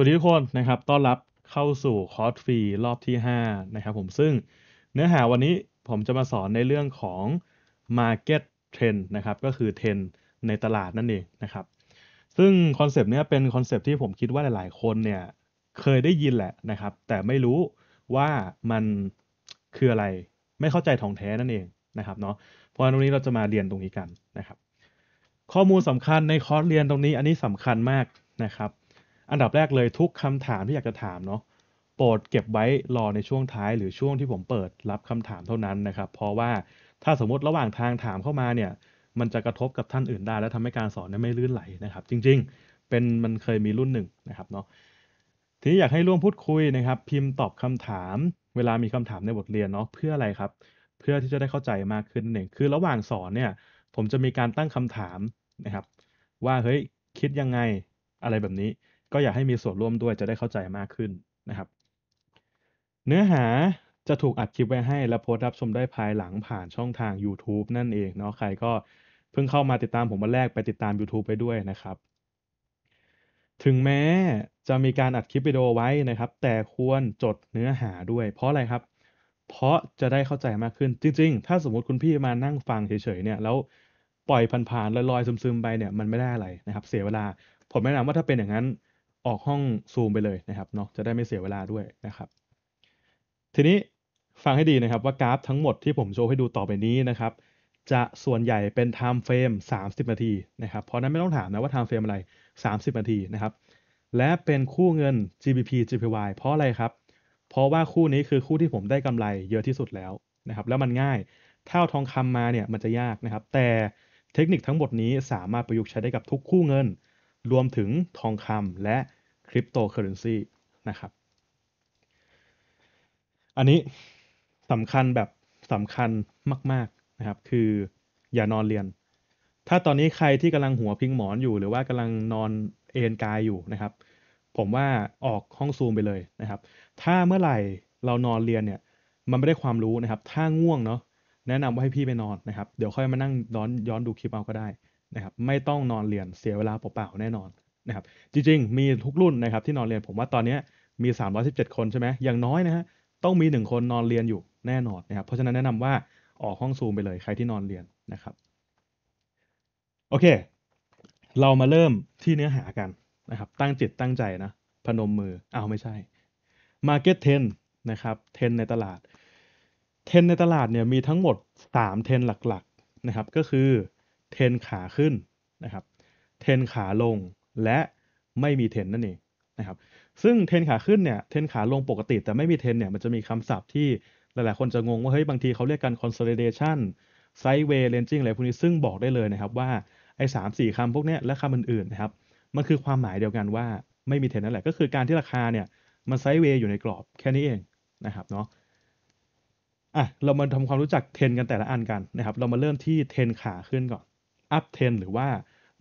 วัสดีทุกคนนะครับ ต้อนรับเข้าสู่คอร์สฟรีรอบที่ 5 นะครับ ผม ซึ่งเนื้อหาวันนี้ผมจะมาสอนในเรื่องของ Market Trend นะครับ ก็คือเทรนในตลาดนั่นเองนะครับ ซึ่งคอนเซปต์นี้เป็นคอนเซปต์ที่ผมคิดว่าหลายๆคนเนี่ยเคยได้ยินแหละนะครับ แต่ไม่รู้ว่ามันคืออะไร ไม่เข้าใจท่องแท้นั่นเองนะครับเนาะ เพราะวันนี้เราจะมาเรียนตรงนี้กันนะครับ ข้อมูลสำคัญในคอร์สเรียนตรงนี้ อันนี้สำคัญมากนะครับอันดับแรกเลยทุกคำถามที่อยากจะถามเนาะโปรดเก็บไว้รอในช่วงท้ายหรือช่วงที่ผมเปิดรับคำถามเท่านั้นนะครับ เพราะว่าถ้าสมมติระหว่างทางถามเข้ามาเนี่ย มันจะกระทบกับท่านอื่นได้และทำให้การสอนไม่ลื่นไหลนะครับ จริงๆ เป็นมันเคยมีรุ่นหนึ่งนะครับเนาะทีนี้อยากให้ร่วมพูดคุยนะครับ พิมพ์ตอบคำถาม เวลามีคำถามในบทเรียนเนาะเพื่ออะไรครับ เพื่อที่จะได้เข้าใจมากขึ้นหนึ่งคือระหว่างสอนเนี่ย ผมจะมีการตั้งคำถามนะครับ ว่าเฮ้ยคิดยังไงอะไรแบบนี้ก็อยากให้มีส่วนร่วมด้วย จะได้เข้าใจมากขึ้นนะครับ เนื้อหาจะถูกอัดคลิปไว้ให้และโพสต์รับชมได้ภายหลังผ่านช่องทาง YouTube นั่นเองเนาะใครก็เพิ่งเข้ามาติดตามผมมาแรกไปติดตาม YouTube ไปด้วยนะครับ ถึงแม้จะมีการอัดคลิปวิดีโอไว้นะครับ แต่ควรจดเนื้อหาด้วย เพราะอะไรครับ เพราะจะได้เข้าใจมากขึ้นจริงๆ ถ้าสมมติคุณพี่มานั่งฟังเฉยๆเนี่ยแล้วปล่อยผ่านๆลอยๆซึมๆ ไปเนี่ยมันไม่ได้อะไรนะครับเสียเวลาผมแนะนำว่าถ้าเป็นอย่างนั้นออกห้องซูมไปเลยนะครับเนาะจะได้ไม่เสียเวลาด้วยนะครับ ทีนี้ฟังให้ดีนะครับว่ากราฟทั้งหมดที่ผมโชว์ให้ดูต่อไปนี้นะครับ จะส่วนใหญ่เป็น time frame 30นาทีนะครับเพราะนั้นไม่ต้องถามนะว่า time frame อะไร 30นาทีนะครับและเป็นคู่เงิน GBP GPY เพราะอะไรครับ เพราะว่าคู่นี้คือคู่ที่ผมได้กำไรเยอะที่สุดแล้วนะครับแล้วมันง่ายเท่าทองคำมาเนี่ยมันจะยากนะครับ แต่เทคนิคทั้งหมดนี้สามารถประยุกต์ใช้ได้กับทุกคู่เงิน รวมถึงทองคำและคริปโตเคอเรนซีนะครับ อันนี้สำคัญแบบสำคัญมาก ๆนะครับ คืออย่านอนเรียน ถ้าตอนนี้ใครที่กำลังหัวพิงหมอนอยู่หรือว่ากำลังนอนเอนกายอยู่นะครับ ผมว่าออกห้องซูมไปเลยนะครับ ถ้าเมื่อไหร่เรานอนเรียนเนี่ยมันไม่ได้ความรู้นะครับถ้าง่วงเนาะแนะนำว่าให้พี่ไปนอนนะครับ เดี๋ยวค่อยมานั่งย้อนย้อนดูคลิปเอาก็ได้นะครับ ไม่ต้องนอนเรียนเสียเวลาเปล่าๆแน่นอนนะครับจริง ๆ มีทุกรุ่นนะครับที่นอนเรียนผมว่าตอนนี้มี 317 คนใช่ไหม อย่างน้อยนะฮะต้องมี 1 คนนอนเรียนอยู่แน่นอนนะครับ เพราะฉะนั้นแนะนำว่าออกห้องซูมไปเลยใครที่นอนเรียนนะครับโอเค เรามาเริ่มที่เนื้อหากันนะครับ ตั้งจิตตั้งใจนะพนมมือเอาไม่ใช่ Market 10นะครับ10ในตลาด10ในตลาดเนี่ยมีทั้งหมด3 10หลักๆนะครับก็คือ10ขาขึ้นนะครับ10ขาลงและไม่มีเทนนั่นเองนะครับ ซึ่งเทนขาขึ้นเนี่ย เทนขาลงปกติแต่ไม่มีเทนเนี่ย มันจะมีคำศัพท์ที่หลายๆ คนจะงงว่า เฮ้ยบางทีเขาเรียกกัน consolidation sideway ranging อะไรพวกนี้ซึ่งบอกได้เลยนะครับว่า ไอ้สามสี่คำพวกนี้และคำอื่นๆนะครับ มันคือความหมายเดียวกันว่าไม่มีเทนนั่นแหละก็คือการที่ราคาเนี่ยมันไซด์เวย์อยู่ในกรอบแค่นี้เองนะครับเนาะอ่ะเรามาทำความรู้จักเทนกันแต่ละอันกันนะครับ เรามาเริ่มที่เทนขาขึ้นก่อนอัพเทนหรือว่า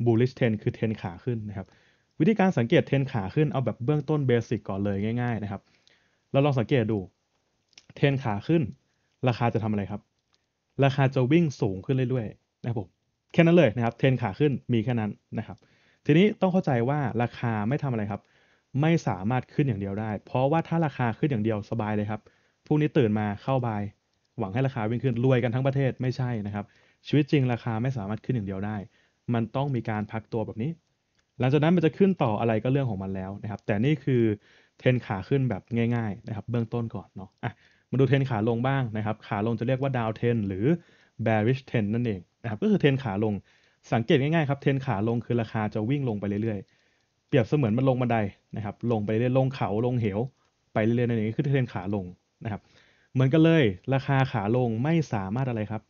bullish trend คือเทนขาขึ้นนะครับวิธีการสังเกตเทนขาขึ้นเอาแบบเบื้องต้นเบสิกก่อนเลยง่ายๆนะครับเราลองสังเกตดูเทนขาขึ้น ราคาจะทำอะไรครับ ราคาจะวิ่งสูงขึ้นเรื่อยๆนะครับแค่นั้นเลยนะครับเทนขาขึ้นมีแค่นั้นนะครับ ทีนี้ต้องเข้าใจว่าราคาไม่ทำอะไรครับ ไม่สามารถขึ้นอย่างเดียวได้ เพราะว่าถ้าราคาขึ้นอย่างเดียวสบายเลยครับพรุ่งนี้ตื่นมาเข้าบาย หวังให้ราคาวิ่งขึ้นรวยกันทั้งประเทศไม่ใช่นะครับ ชีวิตจริงราคาไม่สามารถขึ้นอย่างเดียวได้มันต้องมีการพักตัวแบบนี้ หลังจากนั้นมันจะขึ้นต่ออะไรก็เรื่องของมันแล้วนะครับ แต่นี่คือเทนขาขึ้นแบบง่ายๆ นะครับ เบื้องต้นก่อนเนาะ อ่ะ มาดูเทนขาลงบ้างนะครับ ขาลงจะเรียกว่าดาวเทนหรือ bearish trend นั่นเองนะครับ ก็คือเทนขาลง สังเกตง่ายๆครับเทนขาลงคือราคาจะวิ่งลงไปเรื่อยๆ เปรียบเสมือนมันลงบันไดนะครับ ลงไปเรื่อยๆ ลงเขา ลงเหว ไปเรื่อยๆนั่นเอง คือเทนขาลงนะครับ เหมือนกันเลย ราคาขาลงไม่สามารถอะไรครับ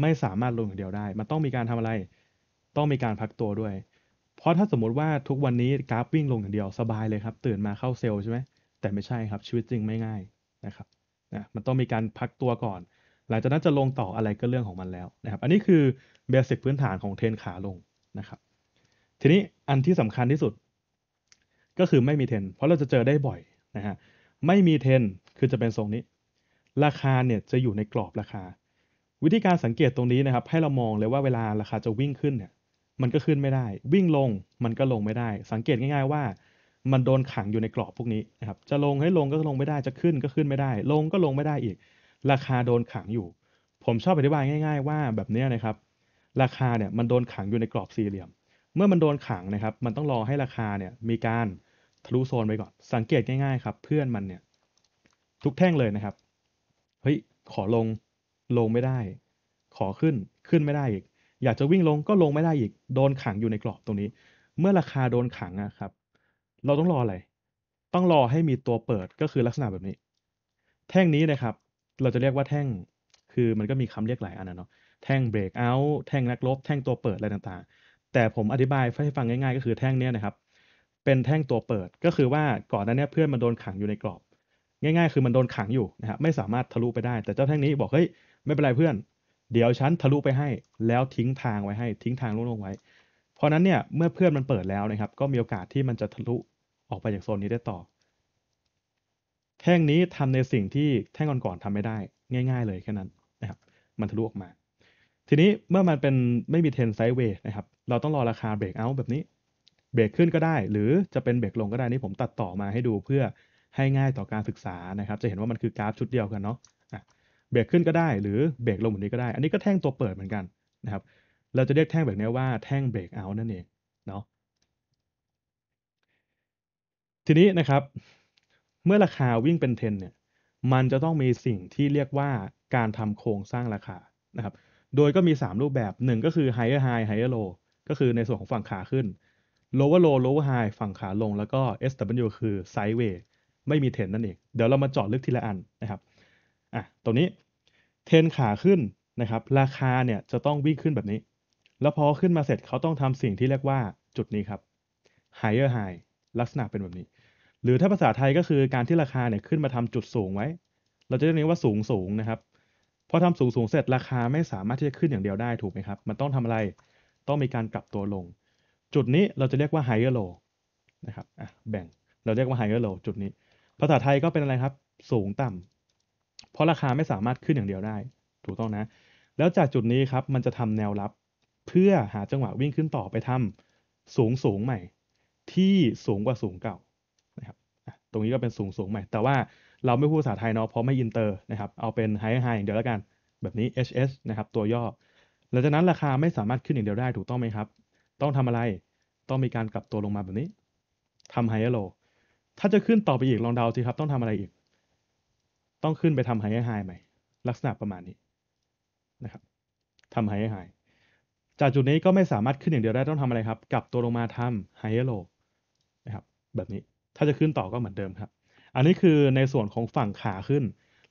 ไม่สามารถลงอย่างเดียวได้ มันต้องมีการทำอะไรต้องมีการพักตัวด้วย เพราะถ้าสมมติว่าทุกวันนี้กราฟวิ่งลงอย่างเดียวสบายเลยครับตื่นมาเข้าเซลล์ใช่ไหมแต่ไม่ใช่ครับชีวิตจริงไม่ง่ายนะครับนะมันต้องมีการพักตัวก่อน หลังจากนั้นจะลงต่ออะไรก็เรื่องของมันแล้วนะครับ อันนี้คือเบสิกพื้นฐานของเทรนขาลงนะครับ ทีนี้อันที่สำคัญที่สุด ก็คือไม่มีเทรนเพราะเราจะเจอได้บ่อยนะฮะ ไม่มีเทรนคือจะเป็นทรงนี้ ราคาเนี่ยจะอยู่ในกรอบราคา วิธีการสังเกตตรงนี้นะครับ ให้เรามองเลยว่าเวลาราคาจะวิ่งขึ้นเนี่ยมันก็ขึ้นไม่ได้ วิ่งลงมันก็ลงไม่ได้ สังเกตง่ายๆ ว่า มันโดนขังอยู่ในกรอบพวกนี้นะครับ จะลงให้ลงก็ลงไม่ได้ จะขึ้นก็ขึ้นไม่ได้ ลงก็ลงไม่ได้อีก ราคาโดนขังอยู่ ผมชอบอธิบายง่าย ๆว่าแบบนี้นะครับ ราคาเนี่ย มันโดนขังอยู่ในกรอบสี่เหลี่ยม เมื่อมันโดนขังนะครับ มันต้องรอให้ราคาเนี่ย มีการทะลุโซนไปก่อน สังเกตง่ายๆ ครับเพื่อนมันเนี่ย ทุกแท่งเลยนะครับ เฮ้ย ขอลง ลงไม่ได้ ขอขึ้น ขึ้นไม่ได้อีกอยากจะวิ่งลงก็ลงไม่ได้อีกโดนขังอยู่ในกรอบตรงนี้ เมื่อราคาโดนขังอะครับ เราต้องรออะไร ต้องรอให้มีตัวเปิดก็คือลักษณะแบบนี้ แท่งนี้นะครับ เราจะเรียกว่าแท่งคือมันก็มีคำเรียกหลายอันนะเนาะแท่งเบรกเอาท์แท่งนักลบแท่งตัวเปิดอะไรต่างๆ แต่ผมอธิบายให้ฟังง่าย ๆ ก็คือแท่งนี้นะครับ เป็นแท่งตัวเปิดก็คือว่าก่อนหน้านี้เพื่อนมันโดนขังอยู่ในกรอบ ง่ายๆคือมันโดนขังอยู่นะครับไม่สามารถทะลุไปได้ แต่เจ้าแท่งนี้บอกเฮ้ยไม่เป็นไรเพื่อนเดี๋ยวฉันทะลุไปให้ แล้วทิ้งทางไว้ให้ทิ้งทางโล่งๆไว้ เพราะนั้นเนี่ยเมื่อเพื่อนมันเปิดแล้วนะครับ ก็มีโอกาสที่มันจะทะลุออกไปจากโซนนี้ได้ต่อ แท่งนี้ทำในสิ่งที่แท่งก่อนๆทำไม่ได้ ง่ายๆเลยแค่นั้นนะครับ มันทะลุออกมา ทีนี้เมื่อมันเป็นไม่มีเทนไซด์เวย์นะครับ เราต้องรอราคาเบรกเอาท์แบบนี้ เบรกขึ้นก็ได้ หรือจะเป็นเบรกลงก็ได้นี่ผมตัดต่อมาให้ดูเพื่อให้ง่ายต่อการศึกษานะครับ จะเห็นว่ามันคือกราฟชุดเดียวกันเนาะเบรกขึ้นก็ได้หรือเบรกลงแบบนี้ก็ได้ อันนี้ก็แท่งตัวเปิดเหมือนกันนะครับ เราจะเรียกแท่งแบบนี้ว่าแท่งเบรกเอา์นั่นเองเนาะ ทีนี้นะครับ เมื่อราคาวิ่งเป็นเทนเนี่ย มันจะต้องมีสิ่งที่เรียกว่าการทำโครงสร้างราคานะครับ โดยก็มี3รูปแบบ1ก็คือ higher high higher low ก็คือในส่วนของฝั่งขาขึ้น lower low lower high ฝั่งขาลงแล้วก็ SW คือ sideways ไม่มีเทนนั่นเอง เดี๋ยวเรามาเจาะลึกทีละอันนะครับ อ่ะตรงนี้ทนขาขึ้นนะครับ ราคาเนี่ยจะต้องวิ่งขึ้นแบบนี้ แล้วพอขึ้นมาเสร็จเขาต้องทำสิ่งที่เรียกว่าจุดนี้ครับ higher high ลักษณะเป็นแบบนี้ หรือถ้าภาษาไทยก็คือการที่ราคาเนี่ยขึ้นมาทำจุดสูงไว้ เราจะเรียกนี้ว่าสูงสูงนะครับ พอทำสูงสูงเสร็จราคาไม่สามารถที่จะขึ้นอย่างเดียวได้ถูกไหมครับ มันต้องทำอะไร ต้องมีการกลับตัวลง จุดนี้เราจะเรียกว่า higher low นะครับอ่ะแบ่ง เราเรียกว่า higher low จุดนี้ ภาษาไทยก็เป็นอะไรครับ สูงต่ำเพราะราคาไม่สามารถขึ้นอย่างเดียวได้ ถูกต้องนะ แล้วจากจุดนี้ครับมันจะทำแนวรับ เพื่อหาจังหวะวิ่งขึ้นต่อไปทำสูงสูงใหม่ ที่สูงกว่าสูงเก่านะครับตรงนี้ก็เป็นสูงสูงใหม่ แต่ว่าเราไม่พูดภาษาไทยเนาะเพราะไม่อินเตอร์นะครับเอาเป็นไฮไฮอย่างเดียวแล้วกันแบบนี้ HS นะครับตัวย่อหลังจากนั้นราคาไม่สามารถขึ้นอย่างเดียวได้ถูกต้องไหมครับ ต้องทำอะไร ต้องมีการกลับตัวลงมาแบบนี้ทำไฮเอโลถ้าจะขึ้นต่อไปอีกลองเดาสิครับต้องทำอะไรอีกต้องขึ้นไปทำไฮไฮใหม่ลักษณะประมาณนี้นะครับทำไฮไฮจากจุดนี้ก็ไม่สามารถขึ้นอย่างเดียวได้ต้องทำอะไรครับกลับตัวลงมาทำไฮโลนะครับ แบบนี้ถ้าจะขึ้นต่อก็เหมือนเดิมครับ อันนี้คือในส่วนของฝั่งขาขึ้น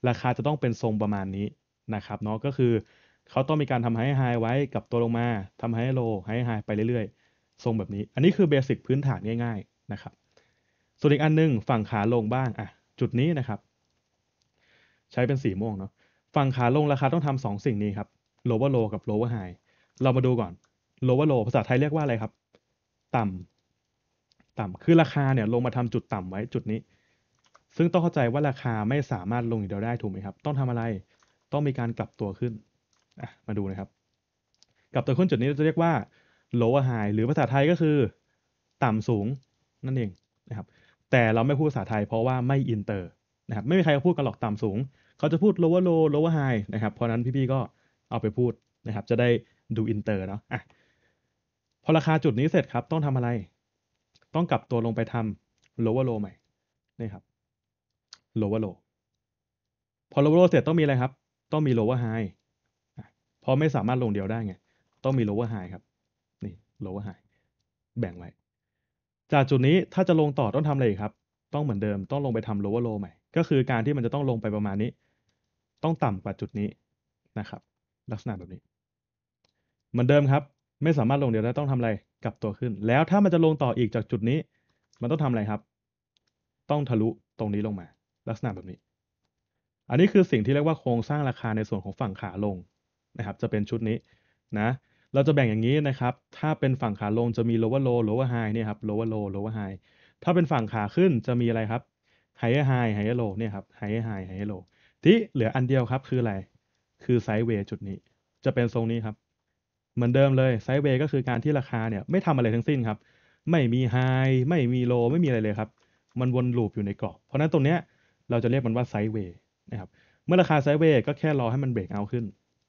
ราคาจะต้องเป็นทรงประมาณนี้นะครับเนาะก็คือเขาต้องมีการทำไฮไฮไว้กับตัวลงมาทำไฮโลไฮไฮไปเรื่อยๆทรงแบบนี้ อันนี้คือเบสิกพื้นฐานง่าย ๆ นะครับ ส่วนอีกอันนึงฝั่งขาลงบ้างอ่ะ จุดนี้นะครับใช้เป็นสีม่วงเนาะ ฝั่งขาลงราคาต้องทำสองสิ่งนี้ครับ lower low กับ lower high เรามาดูก่อน lower low ภาษาไทยเรียกว่าอะไรครับ ต่ำต่ำคือราคาเนี่ย ลงมาทำจุดต่ำไว้จุดนี้ ซึ่งต้องเข้าใจว่าราคาไม่สามารถลงอีกเดียวได้ถูกไหมครับ ต้องทำอะไร ต้องมีการกลับตัวขึ้น มาดูนะครับ กลับตัวขึ้นจุดนี้เราจะเรียกว่า lower high หรือภาษาไทยก็คือ ต่ำสูง นั่นเองนะครับ แต่เราไม่พูดภาษาไทย เพราะว่าไม่อินเตอร์ะครับไม่มีใครพูดกันหรอกต่ำสูง เขาจะพูด lower low lower high นะครับเพราะนั้นพี่ๆ ก็เอาไปพูดนะครับ จะได้ดูอินเตอร์เนาะอ่ะพอราคาจุดนี้เสร็จครับ ต้องทำอะไร ต้องกลับตัวลงไปทำ lower low ใหม่ นี่ครับ lower low พอ lower low เสร็จต้องมีอะไรครับ ต้องมี lower high เพราะไม่สามารถลงเดียวได้ไง ต้องมี lower high ครับ นี่ lower high แบ่งไว้ จากจุดนี้ถ้าจะลงต่อต้องทำอะไรครับต้องเหมือนเดิมต้องลงไปทำ lower low ใหม่ ก็คือการที่มันจะต้องลงไปประมาณนี้ ต้องต่ำกว่าจุดนี้นะครับ ลักษณะแบบนี้ เหมือนเดิมครับ ไม่สามารถลงเดียวได้ต้องทำอะไร กลับตัวขึ้น แล้วถ้ามันจะลงต่ออีกจากจุดนี้ มันต้องทำอะไรครับ ต้องทะลุตรงนี้ลงมา ลักษณะแบบนี้ อันนี้คือสิ่งที่เรียกว่าโครงสร้างราคาในส่วนของฝั่งขาลงนะครับ จะเป็นชุดนี้นะ เราจะแบ่งอย่างนี้นะครับ ถ้าเป็นฝั่งขาลงจะมี lower low lower high เนี่ยครับ lower low lower high ถ้าเป็นฝั่งขาขึ้นจะมีอะไรครับไฮเอไฮไฮเอโลเนี่ยครับไฮเอไฮไฮเอโลที่เหลืออันเดียวครับคืออะไรคือไซด์เวย์จุดนี้ จะเป็นทรงนี้ครับ เหมือนเดิมเลยไซด์เวย์ก็คือการที่ราคาเนี่ย ไม่ทำอะไรทั้งสิ้นครับ ไม่มีไฮไม่มีโลไม่มีอะไรเลยครับ มันวนลูปอยู่ในกรอบ เพราะนั้นตรงเนี้ยเราจะเรียกมันว่าไซด์เวย์นะครับเมื่อราคาไซด์เวย์ก็แค่รอให้มันเบรกเอาขึ้น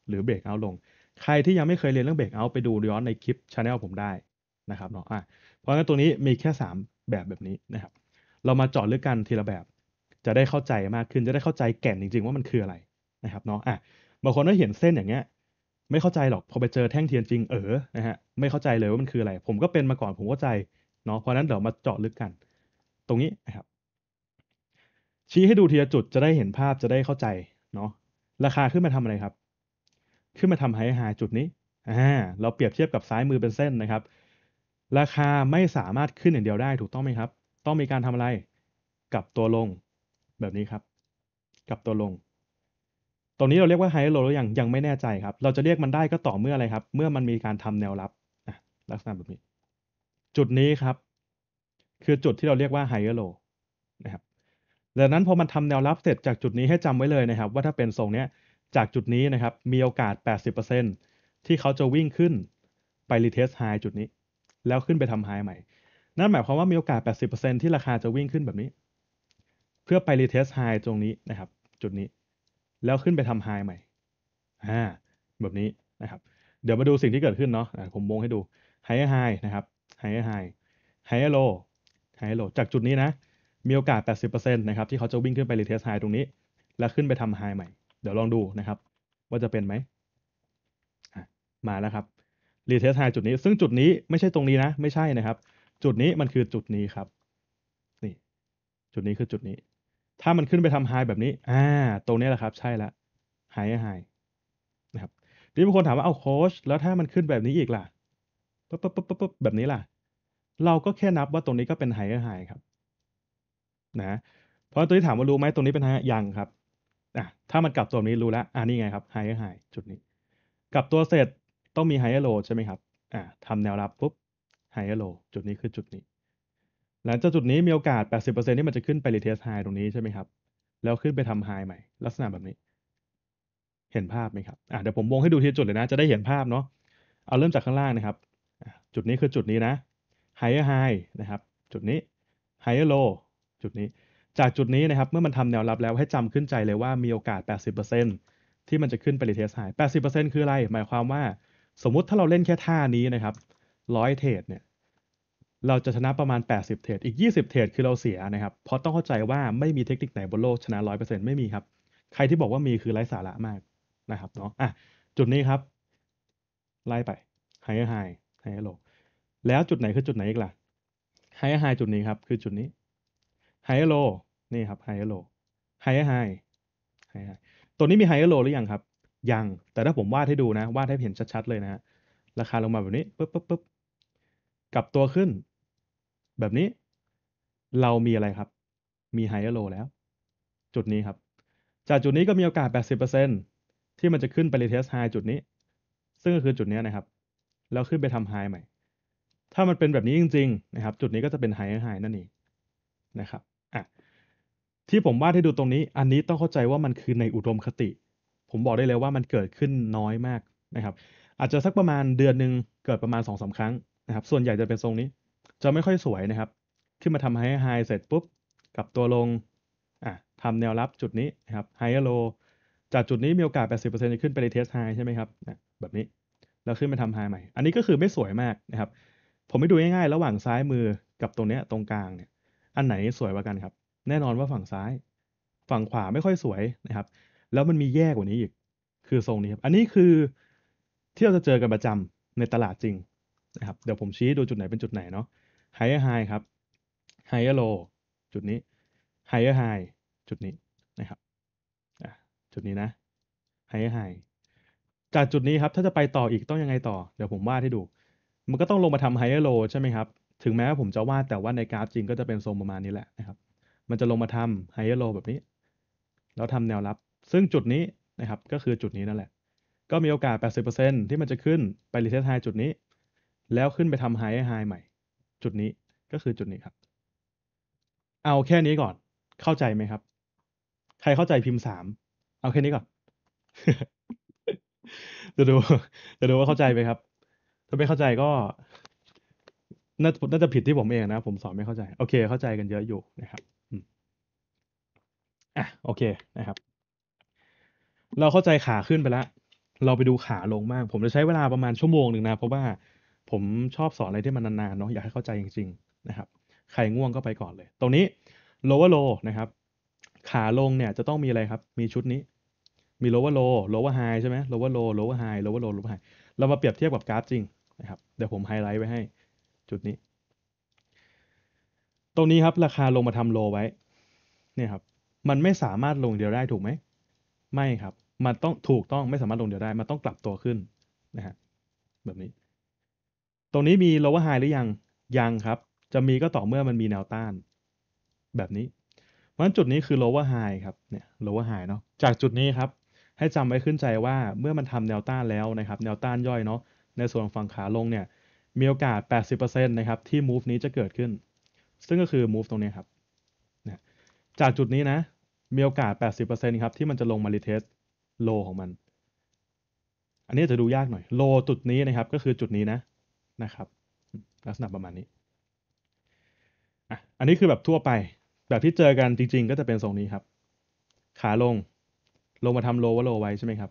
หรือเบรกเอาลง ใครที่ยังไม่เคยเรียนเรื่องเบรกเอาไปดูย้อนในคลิปชาแนลผมได้นะครับเนาะอ่ะเพราะงั้นตัวนี้มีแค่3แบบแบบนี้นะครับ เรามาเจาะลึกกันทีละแบบ จะได้เข้าใจมากขึ้น จะได้เข้าใจแก่นจริงๆว่ามันคืออะไรนะครับเนาะ อ่ะบางคนก็เห็นเส้นอย่างเงี้ย ไม่เข้าใจหรอก พอไปเจอแท่งเทียนจริงเออนะฮะไม่เข้าใจเลยว่ามันคืออะไร ผมก็เป็นมาก่อนผมเข้าใจเนาะ เพราะนั้นเดี๋ยวมาเจาะลึกกัน ตรงนี้นะครับ ชี้ให้ดูทีละจุดจะได้เห็นภาพจะได้เข้าใจเนาะ ราคาขึ้นมาทำอะไรครับ ขึ้นมาทำไฮไฮจุดนี้ อ่า เราเปรียบเทียบกับซ้ายมือเป็นเส้นนะครับราคาไม่สามารถขึ้นอย่างเดียวได้ถูกต้องไหมครับ ต้องมีการทำอะไรกับตัวลงแบบนี้ครับ กับตัวลง ตรงนี้เราเรียกว่าไฮโลหรือยังยังไม่แน่ใจครับ เราจะเรียกมันได้ก็ต่อเมื่ออะไรครับ เมื่อมันมีการทำแนวรับ ลักษณะแบบนี้ จุดนี้ครับ คือจุดที่เราเรียกว่าไฮโลนะครับดังนั้นพอมันทำแนวรับเสร็จจากจุดนี้ให้จำไว้เลยนะครับ ว่าถ้าเป็นทรงเนี้ยจากจุดนี้นะครับ มีโอกาส 80%ที่เขาจะวิ่งขึ้นไปรีเทสไฮจุดนี้แล้วขึ้นไปทำไฮใหม่ นั่นหมายความว่ามีโอกาส 80%ที่ราคาจะวิ่งขึ้นแบบนี้ เพื่อไปรีเทสไฮตรงนี้นะครับ จุดนี้ แล้วขึ้นไปทำไฮใหม่อ่าแบบนี้นะครับ เดี๋ยวมาดูสิ่งที่เกิดขึ้นเนาะผมวงให้ดู ไฮไฮนะครับ ไฮไฮไฮโล ไฮโล จากจุดนี้นะ มีโอกาส 80%นะครับ ที่เขาจะวิ่งขึ้นไปรีเทสไฮตรงนี้ แล้วขึ้นไปทำไฮใหม่ เดี๋ยวลองดูนะครับ ว่าจะเป็นไหม มาแล้วครับรีเทสไฮจุดนี้ซึ่งจุดนี้ไม่ใช่ตรงนี้นะ ไม่ใช่นะครับ จุดนี้มันคือจุดนี้ครับนี่จุดนี้คือจุดนี้ ถ้ามันขึ้นไปทำไฮแบบนี้ อ่า ตรงนี้แหละครับ ใช่แล้วไฮไฮนะครับนี่บางคนถามว่าเอาโคชแล้วถ้ามันขึ้นแบบนี้อีกล่ะปุ๊บปุ๊บปุ๊บปุ๊บแบบนี้ล่ะ เราก็แค่นับว่าตรงนี้ก็เป็นไฮไฮครับนะเพราะตัวที่ถามว่ารู้ไหมตรงนี้เป็นไฮยังครับอ่ะถ้ามันกลับตัวนี้รู้แล้วอ่านี่ไงครับไฮไฮจุดนี้ กลับตัวเสร็จต้องมีไฮเออร์โลใช่ไหมครับ อ่าทำแนวรับ ปุ๊บ ไฮเออร์โล จุดนี้คือจุดนี้ หลังจากจุดนี้มีโอกาส 80%ที่มันจะขึ้นไปรีเทสไฮตรงนี้ใช่ไหมครับ แล้วขึ้นไปทำไฮใหม่ ลักษณะแบบนี้ เห็นภาพไหมครับ อ่าเดี๋ยวผมวงให้ดูทีจุดเลยนะ จะได้เห็นภาพเนาะ เอาเริ่มจากข้างล่างนะครับจุดนี้คือจุดนี้นะ ไฮเออร์ไฮนะครับ จุดนี้ ไฮเออร์โล จุดนี้ จากจุดนี้นะครับ เมื่อมันทำแนวรับแล้วให้จำขึ้นใจเลยว่ามีโอกาส 80%ที่มันจะขึ้นไปรีเทสไฮ 80%คืออะไร หมายความว่าสมมุติถ้าเราเล่นแค่ท่านี้นะครับร้อยเทรดเนี่ย เราจะชนะประมาณ80เทรดอีก20เทรดคือเราเสียนะครับ เพราะต้องเข้าใจว่าไม่มีเทคนิคไหนบนโลกชนะ100%ไม่มีครับ ใครที่บอกว่ามีคือไร้สาระมากนะครับเนาะอ่ะจุดนี้ครับไล่ไปไฮไฮไฮโลแล้วจุดไหนคือจุดไหนอีกล่ะไฮไฮจุดนี้ครับ คือจุดนี้ไฮโลนี่ครับไฮโลไฮไฮไฮไฮตัวนี้มีไฮโลหรือยังครับยังแต่ถ้าผมวาดให้ดูนะ วาดให้เห็นชัดๆ เลยนะฮะ ราคาลงมาแบบนี้ปุ๊บปุ๊บปุ๊บกลับตัวขึ้น แบบนี้ เรามีอะไรครับ มีไฮเออร์โลแล้ว จุดนี้ครับ จากจุดนี้ก็มีโอกาส 80%ที่มันจะขึ้นไปรีเทสไฮจุดนี้ ซึ่งก็คือจุดนี้นะครับ แล้วขึ้นไปทำไฮใหม่ ถ้ามันเป็นแบบนี้จริงๆนะครับ จุดนี้ก็จะเป็นไฮเออร์ไฮนั่นเองนะครับอ่ะที่ผมวาดให้ดูตรงนี้ อันนี้ต้องเข้าใจว่ามันคือในอุดมคติผมบอกได้เลยว่ามันเกิดขึ้นน้อยมากนะครับ อาจจะสักประมาณเดือนหนึ่งเกิดประมาณ2อสาครั้งนะครับ ส่วนใหญ่จะเป็นทรงนี้ จะไม่ค่อยสวยนะครับ ขึ้นมาทำไฮไฮเสร็จปุ๊บ กลับตัวลงอ่ะทำแนวรับจุดนี้นะครับไฮโลจากจุดนี้มีโอกาส 80%จะขึ้นไปในเทสไฮใช่ไหมครับ แบบนี้ แล้วขึ้นมาทำไฮใหม่ อันนี้ก็คือไม่สวยมากนะครับ ผมไม่ดูง่ายๆระหว่างซ้ายมือกับตรงเนี้ยตรงกลางเนี่ยอันไหนสวยกว่ากันครับ แน่นอนว่าฝั่งซ้าย ฝั่งขวาไม่ค่อยสวยนะครับแล้วมันมีแย่กว่านี้อีก คือทรงนี้ครับ อันนี้คือ ที่เราจะเจอกันประจำในตลาดจริงนะครับ เดี๋ยวผมชี้ดูจุดไหนเป็นจุดไหนเนาะไฮเออร์ไฮครับไฮเออร์โลจุดนี้ไฮเออร์ไฮจุดนี้นะครับ จุดนี้นะไฮเออร์ไฮจากจุดนี้ครับ ถ้าจะไปต่ออีกต้องยังไงต่อ เดี๋ยวผมวาดให้ดู มันก็ต้องลงมาทำไฮเออร์โลใช่ไหมครับ ถึงแม้ว่าผมจะวาดแต่ว่าในกราฟจริงก็จะเป็นทรงประมาณนี้แหละนะครับ มันจะลงมาทำไฮเออร์โลแบบนี้ แล้วทำแนวรับซึ่งจุดนี้นะครับ ก็คือจุดนี้นั่นแหละ ก็มีโอกาส 80%ที่มันจะขึ้นไปรีเทสไฮจุดนี้ แล้วขึ้นไปทำไฮไฮใหม่ จุดนี้ก็คือจุดนี้ครับ เอาแค่นี้ก่อน เข้าใจไหมครับ ใครเข้าใจพิมพ์สามเอาแค่นี้ก่อนจะดูจะดูว่าเข้าใจไหมครับถ้าไม่เข้าใจก็น่าน่าจะผิดที่ผมเองนะผมสอนไม่เข้าใจ โอเค เข้าใจกันเยอะอยู่นะครับอ่ะโอเคนะครับเราเข้าใจขาขึ้นไปแล้ว เราไปดูขาลงมาก ผมจะใช้เวลาประมาณชั่วโมงหนึ่งนะ เพราะว่าผมชอบสอนอะไรที่มันนานๆเนาะ อยากให้เข้าใจจริงๆนะครับ ใครง่วงก็ไปก่อนเลย ตรงนี้ lower low นะครับ ขาลงเนี่ยจะต้องมีอะไรครับ มีชุดนี้ มี lower low lower high ใช่ไหม lower low lower high lower low lower high เรามาเปรียบเทียบกับกราฟจริงนะครับ เดี๋ยวผมไฮไลท์ไว้ให้ จุดนี้ ตรงนี้ครับราคาลงมาทำ low ไว้ เนี่ยครับ มันไม่สามารถลงเดียวได้ถูกไหม ไม่ครับมันต้องถูกต้องไม่สามารถลงเดียวได้ มันต้องกลับตัวขึ้นนะฮะแบบนี้ ตรงนี้มี lower high หรือยัง ยังครับ จะมีก็ต่อเมื่อมันมีแนวต้าน แบบนี้ เพราะฉะนั้นจุดนี้คือ lower high ครับ เนี่ย lower high เนาะ จากจุดนี้ครับ ให้จำไว้ขึ้นใจว่าเมื่อมันทำแนวต้านแล้วนะครับ แนวต้านย่อยเนาะ ในส่วนฝั่งขาลงเนี่ย มีโอกาส 80%นะครับ ที่ move นี้จะเกิดขึ้น ซึ่งก็คือ move ตรงนี้ครับจากจุดนี้นะ มีโอกาส 80%ครับ ที่มันจะลงมารีเทสโลของมัน อันนี้จะดูยากหน่อย โลจุดนี้นะครับ ก็คือจุดนี้นะ นะครับ ลักษณะประมาณนี้ อ่ะ อันนี้คือแบบทั่วไป แบบที่เจอกันจริง ๆ ก็จะเป็นทรงนี้ครับ ขาลง ลงมาทำโลว่าโลไว้ใช่ไหมครับ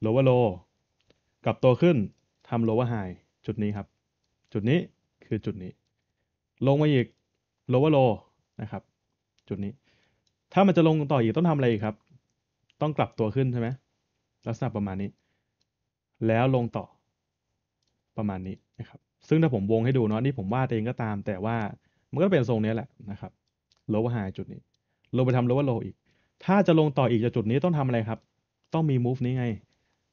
โลว่าโลกับตัวขึ้นทำโลว่าไฮจุดนี้ครับ จุดนี้คือจุดนี้ ลงมาอีก โลว่าโลนะครับ จุดนี้ ถ้ามันจะลงต่ออีกต้องทำอะไรอีกครับต้องกลับตัวขึ้นใช่ไหมลักษณะประมาณนี้ แล้วลงต่อ ประมาณนี้นะครับ ซึ่งถ้าผมวงให้ดูเนาะ นี่ผมวาดเองก็ตาม แต่ว่า มันก็เป็นทรงนี้แหละนะครับ โลว์ไฮจุดนี้ ลงไปทำโลว์โลอีก ถ้าจะลงต่ออีกจากจุดนี้ต้องทำอะไรครับ ต้องมีมูฟนี้ไง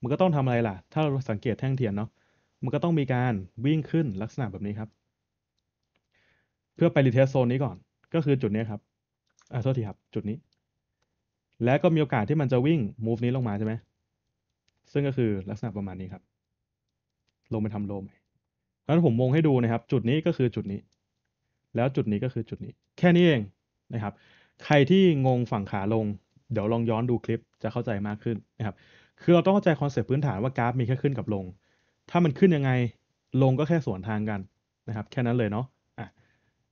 มันก็ต้องทำอะไรล่ะ ถ้าเราสังเกตแท่งเทียนเนาะ มันก็ต้องมีการวิ่งขึ้นลักษณะแบบนี้ครับ เพื่อไปรีเทสโซนนี้ก่อน ก็คือจุดนี้ครับอ่าโทษทีครับ จุดนี้และก็มีโอกาสที่มันจะวิ่ง move นี้ลงมาใช่ไหมซึ่งก็คือลักษณะประมาณนี้ครับ ลงไปทำโลมเพราะนั้นผมวงให้ดูนะครับ จุดนี้ก็คือจุดนี้ แล้วจุดนี้ก็คือจุดนี้ แค่นี้เองนะครับ ใครที่งงฝั่งขาลง เดี๋ยวลองย้อนดูคลิปจะเข้าใจมากขึ้นนะครับ คือเราต้องเข้าใจคอนเซปต์พื้นฐานว่ากราฟมีแค่ขึ้นกับลง ถ้ามันขึ้นยังไง ลงก็แค่สวนทางกันนะครับ แค่นั้นเลยเนาะ อ่ะ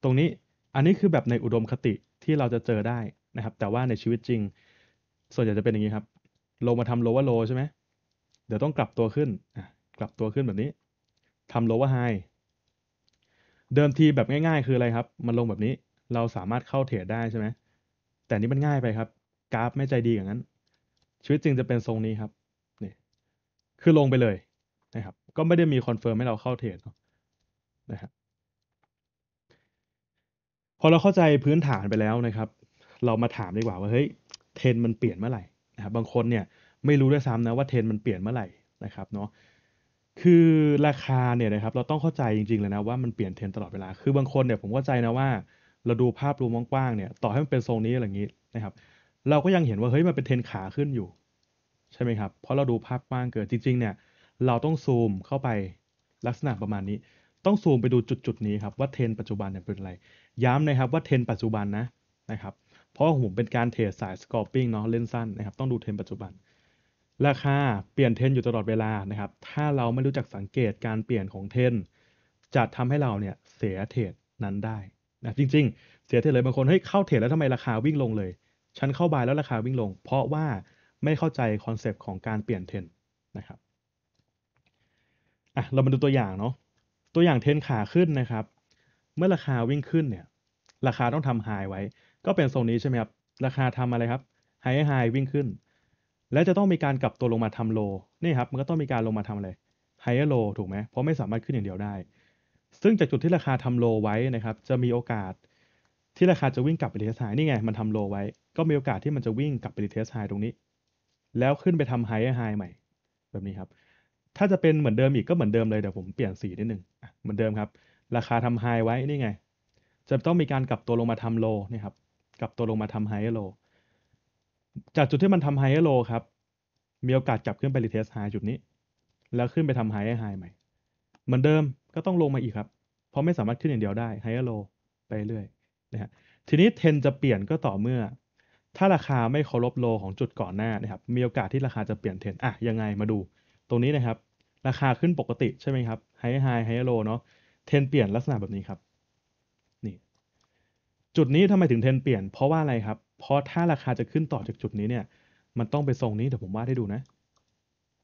ตรงนี้ อันนี้คือแบบในอุดมคติที่เราจะเจอได้นะครับ แต่ว่าในชีวิตจริงส่วนใหญ่จะเป็นอย่างนี้ครับลงมาทำโลว r l โลใช่ไหมเดี๋ยวต้องกลับตัวขึ้น กลับตัวขึ้นแบบนี้ทำโลว h i ไฮเดิมทีแบบง่ายๆ คืออะไรครับ มันลงแบบนี้เราสามารถเข้าเทรดได้ใช่ไหมแต่นี้มันง่ายไปครับ กราฟไม่ใจดีอย่างนั้น ชีวิตจริงจะเป็นทรงนี้ครับนี่คือลงไปเลยนะครับก็ไม่ได้มีคอนเฟิร์มให้เราเข้าเทรดนะครับพอเราเข้าใจพื้นฐานไปแล้วนะครับ เรามาถามดีกว่าว่าเฮ้ยเทนมันเปลี่ยนเมื่อไหร่นะครับบางคนเนี่ยไม่รู้ด้วยซ้ำนะว่าเทนมันเปลี่ยนเมื่อไหร่นะครับเนาะ คือราคาเนี่ยนะครับ เราต้องเข้าใจจริงๆเลยนะว่ามันเปลี่ยนเทนตลอดเวลา คือบางคนเนี่ยผมเข้าใจนะว่าเราดูภาพรวมกว้างๆเนี่ย ต่อให้มันเป็นทรงนี้อะไรอย่างนี้นะครับ เราก็ยังเห็นว่าเฮ้ยมันเป็นเทนขาขึ้นอยู่ใช่ไหมครับ เพราะเราดูภาพกว้างเกินจริง ๆ เนี่ย เราต้องซูมเข้าไปลักษณะประมาณนี้ ต้องซูมไปดูจุดๆ นี้ครับ ว่าเทนปัจจุบันเนี่ยเป็นอะไร ย้ำนะครับ ว่าเทนปัจจุบันนะนะครับเพราะผมเป็นการเทรดสายสกอร์ปิ้งเนาะเล่นสั้นนะครับ ต้องดูเทรนปัจจุบัน ราคาเปลี่ยนเทรนอยู่ตลอดเวลานะครับ ถ้าเราไม่รู้จักสังเกตการเปลี่ยนของเทรนจะทำให้เราเนี่ยเสียเทรดนั้นได้นะจริงๆ เสียเทรดเลยบางคนเฮ้ยเข้าเทรดแล้วทำไมราคาวิ่งลงเลย ฉันเข้าบายแล้วราคาวิ่งลง เพราะว่าไม่เข้าใจคอนเซปต์ของการเปลี่ยนเทรนนะครับอ่ะเรามาดูตัวอย่างเนาะตัวอย่างเทรนขาขึ้นนะครับ เมื่อราคาวิ่งขึ้นเนี่ยราคาต้องทำไฮไว้ก็เป็นทรงนี้ใช่ไหมครับ ราคาทำอะไรครับ ไฮไฮวิ่งขึ้น และจะต้องมีการกลับตัวลงมาทำโล นี่ครับ มันก็ต้องมีการลงมาทำอะไร ไฮโล ถูกไหมเพราะไม่สามารถขึ้นอย่างเดียวได้ ซึ่งจากจุดที่ราคาทำโลไว้นะครับ จะมีโอกาสที่ราคาจะวิ่งกลับไปเทสไฮนี่ไง มันทำโล ไว้ ก็มีโอกาสที่มันจะวิ่งกลับไปเทสไฮตรงนี้ แล้วขึ้นไปทำไฮไฮใหม่แบบนี้ครับ ถ้าจะเป็นเหมือนเดิมอีกก็เหมือนเดิมเลย เดี๋ยวผมเปลี่ยนสีนิดนึงเหมือนเดิมครับ ราคาทำไฮไว้ นี่ไง จะต้องมีการกลับตัวลงมาทำโลนี่ครับกลับตัวลงมาทำไฮอโลจากจุดที่มันทำไฮอโลครับ มีโอกาสกลับขึ้นไปรีเทสไฮจุดนี้ แล้วขึ้นไปทำไฮไฮใหม่ เหมือนเดิมก็ต้องลงมาอีกครับ เพราะไม่สามารถขึ้นอย่างเดียวได้ ไฮอโลไปเรื่อยนะฮะทีนี้เทนจะเปลี่ยนก็ต่อเมื่อ ถ้าราคาไม่เคารพโลของจุดก่อนหน้านะครับ มีโอกาสที่ราคาจะเปลี่ยนเทนอ่ะยังไงมาดู ตรงนี้นะครับ ราคาขึ้นปกติใช่ไหมครับ ไฮไฮไฮอโลเนาะ เทนเปลี่ยนลักษณะแบบนี้ครับจุดนี้ทำไมถึงเทรนเปลี่ยนเพราะว่าอะไรครับ เพราะถ้าราคาจะขึ้นต่อจากจุดนี้เนี่ย มันต้องไปทรงนี้เดี๋ยวผมวาดให้ดูนะ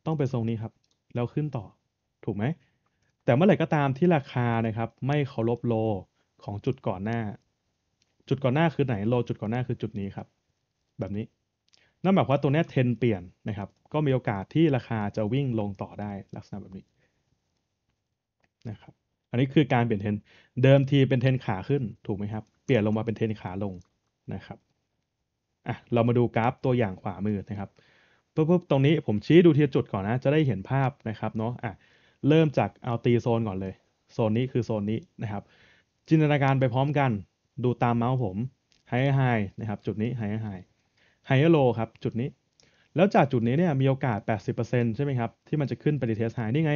ต้องไปทรงนี้ครับ แล้วขึ้นต่อ ถูกไหม แต่เมื่อไหร่ก็ตามที่ราคานะครับ ไม่เคารพโลของจุดก่อนหน้า จุดก่อนหน้าคือไหน โล จุดก่อนหน้าคือจุดนี้ครับ แบบนี้ นั่นหมายความว่าตัวนี้เทรนเปลี่ยนนะครับ ก็มีโอกาสที่ราคาจะวิ่งลงต่อได้ลักษณะแบบนี้นะครับ อันนี้คือการเปลี่ยนเทรนเดิมทีเป็นเทรนขาขึ้น ถูกไหมครับเปลี่ยนลงมาเป็นเทรนขาลงนะครับอ่ะเรามาดูกราฟตัวอย่างขวามือนะครับปุ๊บๆตรงนี้ผมชี้ดูทีละจุดก่อนนะ จะได้เห็นภาพนะครับเนาะอ่ะเริ่มจากเอาตีโซนก่อนเลย โซนนี้คือโซนนี้นะครับ จินตนาการไปพร้อมกัน ดูตามเมาส์ผมไฮไฮนะครับ จุดนี้ไฮไฮไฮโลครับ จุดนี้ แล้วจากจุดนี้เนี่ยมีโอกาส 80%ใช่ไหมครับ ที่มันจะขึ้นไปดีเทสไฮนี่ไง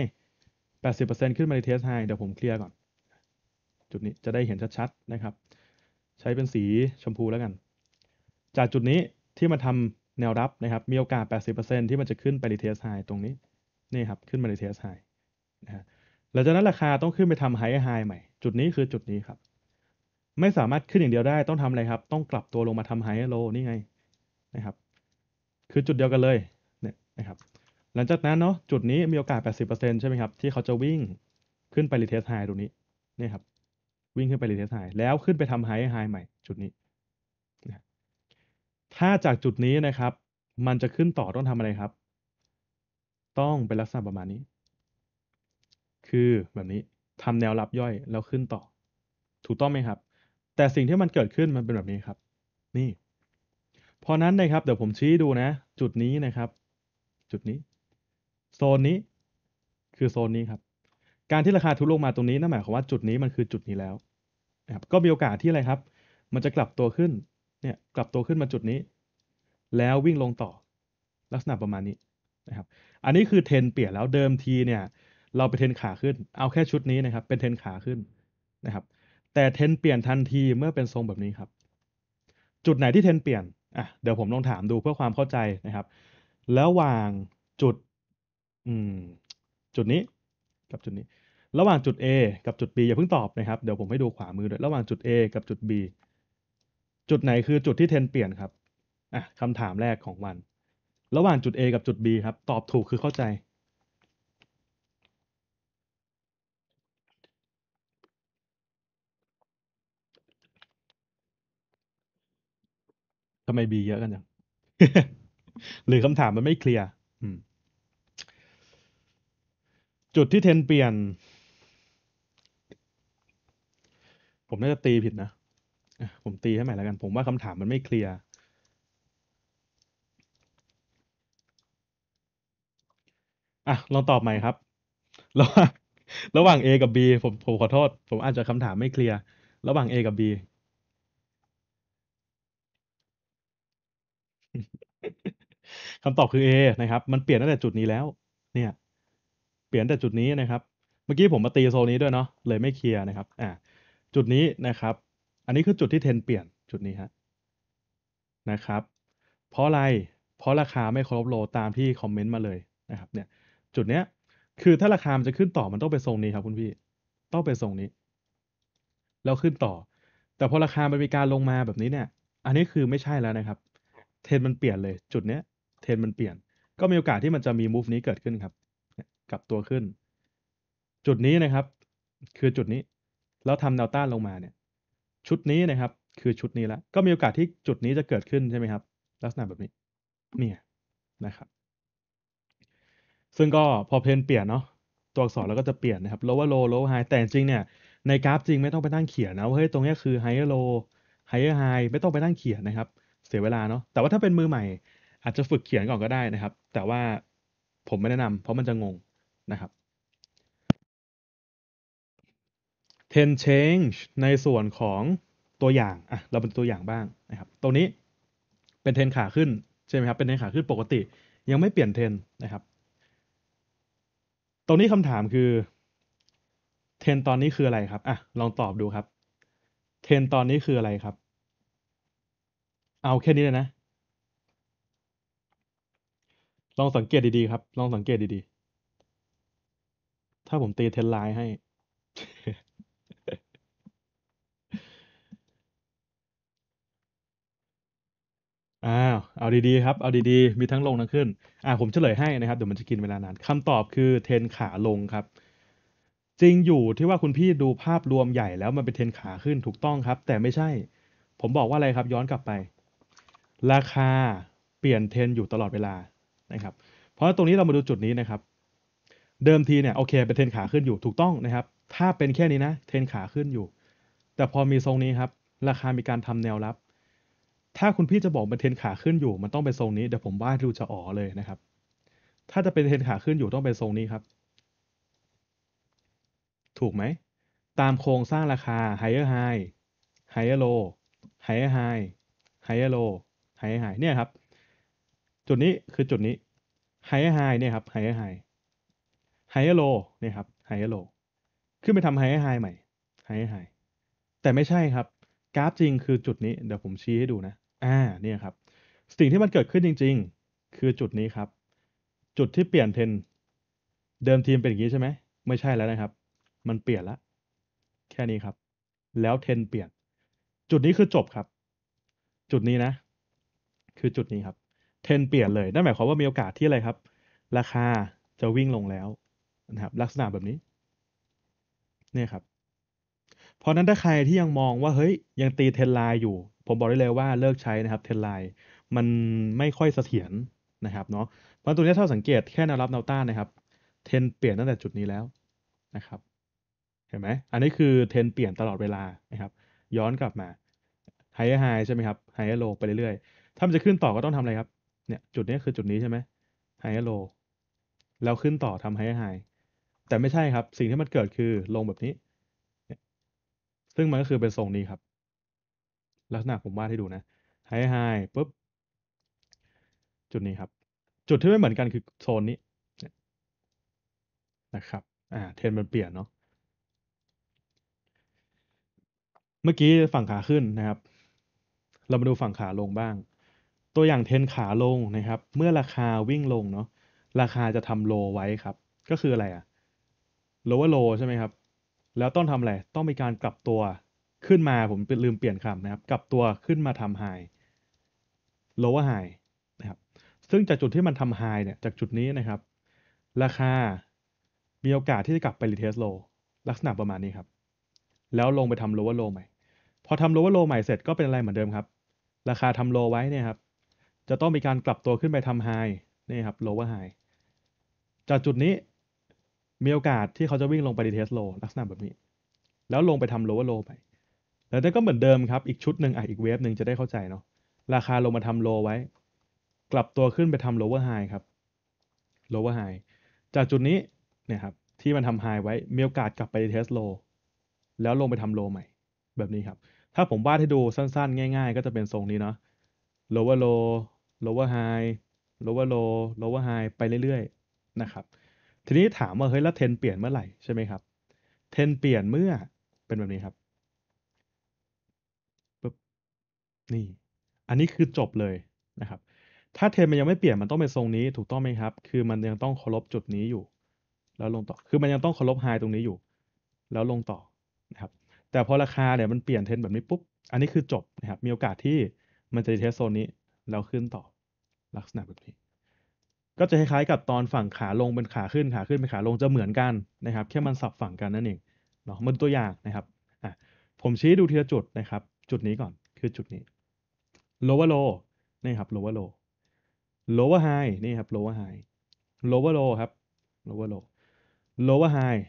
80%ขึ้นมาดีเทสไฮเดี๋ยวผมเคลียร์ก่อน จุดนี้จะได้เห็นชัดๆนะครับใช้เป็นสีชมพูแล้วกัน จากจุดนี้ที่มาทำแนวรับนะครับ มีโอกาส 80%ที่มันจะขึ้นไปรีเทสไฮตรงนี้ นี่ครับ ขึ้นมารีเทสไฮนะฮะหลังจากนั้นราคาต้องขึ้นไปทำไฮไฮใหม่ จุดนี้คือจุดนี้ครับ ไม่สามารถขึ้นอย่างเดียวได้ ต้องทำอะไรครับ ต้องกลับตัวลงมาทำไฮโลนี่ไง นะครับ คือจุดเดียวกันเลย เนี่ย นะครับ หลังจากนั้นเนาะ จุดนี้มีโอกาส 80%ใช่ไหมครับ ที่เขาจะวิ่งขึ้นไปรีเทสไฮตรงนี้ นี่ครับวิ่งขึ้นไปรีเทสไฮแล้วขึ้นไปทำไฮไฮใหม่ จุดนี้ ถ้าจากจุดนี้นะครับ มันจะขึ้นต่อต้องทำอะไรครับ ต้องเป็นลักษณะประมาณนี้ คือแบบนี้ทำแนวรับย่อยแล้วขึ้นต่อ ถูกต้องไหมครับ แต่สิ่งที่มันเกิดขึ้นมันเป็นแบบนี้ครับ นี่ พอนั้นนะครับ เดี๋ยวผมชี้ดูนะ จุดนี้นะครับ จุดนี้ โซนนี้ คือโซนนี้ครับ การที่ราคาทุลงมาตรงนี้นั่นหมายความว่าจุดนี้มันคือจุดนี้แล้วนะครับ ก็มีโอกาสที่อะไรครับ มันจะกลับตัวขึ้น เนี่ย กลับตัวขึ้นมาจุดนี้ แล้ววิ่งลงต่อ ลักษณะประมาณนี้ นะครับ อันนี้คือเทนเปลี่ยนแล้วเดิมทีเนี่ย เราไปเทนขาขึ้น เอาแค่ชุดนี้นะครับ เป็นเทนขาขึ้น นะครับ แต่เทนเปลี่ยนทันทีเมื่อเป็นทรงแบบนี้ครับ จุดไหนที่เทนเปลี่ยน อ่ะ เดี๋ยวผมลองถามดูเพื่อความเข้าใจนะครับ แล้ววางจุด อืม จุดนี้กับ จุดนี้ระหว่างจุด A กับจุด B อย่าเพิ่งตอบนะครับ เดี๋ยวผมให้ดูขวามือด้วยระหว่างจุด A กับจุด B จุดไหนคือจุดที่เทนเปลี่ยนครับอ่ะคำถามแรกของวัน ระหว่างจุด A กับจุด B ครับ ตอบถูกคือเข้าใจทำไม B เยอะกันจังหรือคำถามมันไม่เคลียร์จุดที่เทนเปลี่ยนผมน่าจะตีผิดนะผมตีให้ใหม่แล้วกัน ผมว่าคำถามมันไม่เคลียร์ อ่ะลองตอบใหม่ครับ ระหว่างระหว่าง A กับ B ผมผมขอโทษ ผมอาจจะคำถามไม่เคลียร์ ระหว่าง A กับ B คำตอบคือ A นะครับ มันเปลี่ยนตั้งแต่จุดนี้แล้ว เนี่ย เปลี่ยนแต่จุดนี้นะครับ เมื่อกี้ผมมาตีโซนนี้ด้วยเนาะ เลยไม่เคลียร์นะครับ อ่าจุดนี้นะครับ อันนี้คือจุดที่เทนเปลี่ยนจุดนี้ฮะนะครับ เพราะอะไร เพราะราคาไม่ครบโลตามที่คอมเมนต์มาเลยนะครับเนี่ยจุดเนี้ยคือถ้าราคามันจะขึ้นต่อมันต้องไปทรงนี้ครับ คุณพี่ต้องไปทรงนี้แล้วขึ้นต่อ แต่พอราคามันมีการลงมาแบบนี้เนี่ย อันนี้คือไม่ใช่แล้วนะครับเทนมันเปลี่ยนเลย จุดเนี้ยเทนมันเปลี่ยน ก็มีโอกาสที่มันจะมีมูฟนี้เกิดขึ้นครับกลับตัวขึ้น จุดนี้นะครับ คือจุดนี้แล้วทำแนวต้านลงมาเนี่ย ชุดนี้นะครับ คือชุดนี้แล้วก็มีโอกาสที่จุดนี้จะเกิดขึ้นใช่ไหมครับ ลักษณะแบบนี้เนี่ยนะครับ ซึ่งก็พอเพนเปลี่ยนเนาะตัวอักษรเราก็จะเปลี่ยนนะครับโลว์โลโลว์ว h i g แต่จริงเนี่ยในกราฟจริงไม่ต้องไปนั่งเขียนนะว่าเฮ้ยตรงนี้คือไฮอ h e r ไฮ w h ไฮไม่ต้องไปนั่งเขียนนะครับ เสียเวลาเนาะแต่ว่าถ้าเป็นมือใหม่ อาจจะฝึกเขียนก่อนก็ได้นะครับ แต่ว่าผมไม่แนะนำเพราะมันจะงงนะครับ can change ในส่วนของตัวอย่าง อ่ะ เราเป็นตัวอย่างบ้างนะครับตรงนี้เป็นเทนขาขึ้นใช่ไหมครับ เป็นเทนขาขึ้นปกติ ยังไม่เปลี่ยนเทนนะครับตรงนี้คำถามคือเทนตอนนี้คืออะไรครับอ่ะลองตอบดูครับ เทนตอนนี้คืออะไรครับ เอาแค่นี้เลยนะลองสังเกตดีๆครับลองสังเกตดีๆถ้าผมตีเทนไลน์ให้อาเอาดี ๆ ครับ เอาดีๆ มีทั้งลงทั้งขึ้น อ่าผมเฉลยให้นะครับเดี๋ยวมันจะกินเวลานานคำตอบคือเทนขาลงครับ จริงอยู่ที่ว่าคุณพี่ดูภาพรวมใหญ่แล้ว มันเป็นเทนขาขึ้นถูกต้องครับ แต่ไม่ใช่ ผมบอกว่าอะไรครับย้อนกลับไป ราคาเปลี่ยนเทนอยู่ตลอดเวลา นะครับ เพราะตรงนี้เรามาดูจุดนี้นะครับ เดิมทีเนี่ยโอเคเป็นเทนขาขึ้นอยู่ถูกต้องนะครับ ถ้าเป็นแค่นี้นะเทนขาขึ้นอยู่ แต่พอมีทรงนี้ครับ ราคามีการทำแนวรับถ้าคุณพี่จะบอกเป็นเทนขาขึ้นอยู่มันต้องเป็นทรงนี้เดี๋ยวผมว่าดูจะอ๋อเลยนะครับ ถ้าจะเป็นเทนขาขึ้นอยู่ต้องเป็นทรงนี้ครับ ถูกไหม ตามโครงสร้างราคา higher high higher low higher high higher low higher high เนี่ยครับจุดนี้คือจุดนี้ higher high เนี่ยครับ higher high higher low เนี่ยครับ higher low ขึ้นไปทำ higher high ใหม่ higher high แต่ไม่ใช่ครับ กราฟจริงคือจุดนี้เดี๋ยวผมชี้ให้ดูนะอ่าเนี่ยครับสิ่งที่มันเกิดขึ้นจริงๆ คือจุดนี้ครับ จุดที่เปลี่ยนเทน เดิมทีมเป็นอย่างนี้ใช่ไหม ไม่ใช่แล้วนะครับ มันเปลี่ยนละ แค่นี้ครับ แล้วเทนเปลี่ยน จุดนี้คือจบครับ จุดนี้นะ คือจุดนี้ครับ เทนเปลี่ยนเลยนั่นหมายความว่ามีโอกาสที่อะไรครับ ราคาจะวิ่งลงแล้วนะครับลักษณะแบบนี้เนี่ยครับ เพราะนั้นถ้าใครที่ยังมองว่าเฮ้ยยังตีเทนไลน์อยู่ผมบอกได้เลยว่าเลิกใช้นะครับเทนไลน์มันไม่ค่อยเสถียรนะครับเนาะเพราะตัวนี้ถ้าสังเกตแค่แนวรับแนวต้านนะครับ เทนเปลี่ยนตั้งแต่จุดนี้แล้วนะครับ เห็นไหมอันนี้คือเทนเปลี่ยนตลอดเวลานะครับ ย้อนกลับมาไฮไฮใช่ไหมครับไฮโลไปเรื่อยๆถ้ามันจะขึ้นต่อก็ต้องทำอะไรครับเนี่ยจุดนี้คือจุดนี้ใช่ไหมไฮโลแล้วขึ้นต่อทำไฮไฮแต่ไม่ใช่ครับสิ่งที่มันเกิดคือลงแบบนี้ ซึ่งมันก็คือเป็นทรงนี้ครับลักษณะผมวาดให้ดูนะ ไฮไฮปุ๊บ จุดนี้ครับ จุดที่ไม่เหมือนกันคือโซนนี้นะครับอ่าเทนมันเปลี่ยนเนาะ เมื่อกี้ฝั่งขาขึ้นนะครับ เรามาดูฝั่งขาลงบ้าง ตัวอย่างเทนขาลงนะครับ เมื่อราคาวิ่งลงเนาะ ราคาจะทำโลไว้ครับ ก็คืออะไรอะโลว่าโลใช่ไหมครับ แล้วต้องทำอะไร ต้องมีการกลับตัวขึ้นมาผมลืมเปลี่ยนคำนะครับกับตัวขึ้นมาทำ high lower high นะครับ ซึ่งจากจุดที่มันทำ high เนี่ยจากจุดนี้นะครับราคา มีโอกาสที่จะกลับไป retest low ลักษณะประมาณนี้ครับ แล้วลงไปทำ lower low ใหม่ พอทำ lower low ใหม่เสร็จก็เป็นอะไรเหมือนเดิมครับ ราคาทำ low ไว้เนี่ยครับ จะต้องมีการกลับตัวขึ้นไปทำ high นี่ครับ lower high จากจุดนี้มีโอกาสที่เขาจะวิ่งลงไป retest low ลักษณะแบบนี้ แล้วลงไปทำ lower low ใหม่แล้วแต่ก็เหมือนเดิมครับ อีกชุดหนึ่งอ่ะอีกเวฟหนึ่งจะได้เข้าใจเนาะ ราคาลงมาทำโลไว้ กลับตัวขึ้นไปทำ lower high ครับ lower high จากจุดนี้เนี่ยครับ ที่มันทำ high ไว้ มีโอกาสกลับไปเทสโลแล้วลงไปทำโลใหม่ แบบนี้ครับ ถ้าผมวาดให้ดูสั้นๆ ง่ายๆ ก็จะเป็นทรงนี้เนาะ lower low lower high lower low lower high ไปเรื่อยๆ นะครับ ทีนี้ถามว่าเฮ้ยแล้วเทนเปลี่ยนเมื่อไหร่ใช่ไหมครับ เทนเปลี่ยนเมื่อเป็นแบบนี้ครับนี่ อันนี้คือจบเลยนะครับ ถ้าเทรนมันยังไม่เปลี่ยนมันต้องเป็นทรงนี้ ถูกต้องไหมครับ คือมันยังต้องเคารพจุดนี้อยู่ แล้วลงต่อ คือมันยังต้องเคารพไฮตรงนี้อยู่ แล้วลงต่อนะครับ แต่พอราคาเนี่ยมันเปลี่ยนเทรนแบบนี้ปุ๊บ อันนี้คือจบนะครับ มีโอกาสที่มันจะเทสโซนนี้แล้วขึ้นต่อ ลักษณะแบบนี้ ก็จะคล้ายๆกับตอนฝั่งขาลงเป็นขาขึ้นขาขึ้นเป็นขาลงจะเหมือนกันนะครับแค่มันสับฝั่งกันนั่นเองเนาะมันตัวอย่างนะครับอ่ะผมชี้ดูทีละจุดนะครับ จุดนี้ก่อน คือจุดนี้ lower low นี่ครับ lower low lower high นี่ครับ lower high lower low ครับ lower low lower high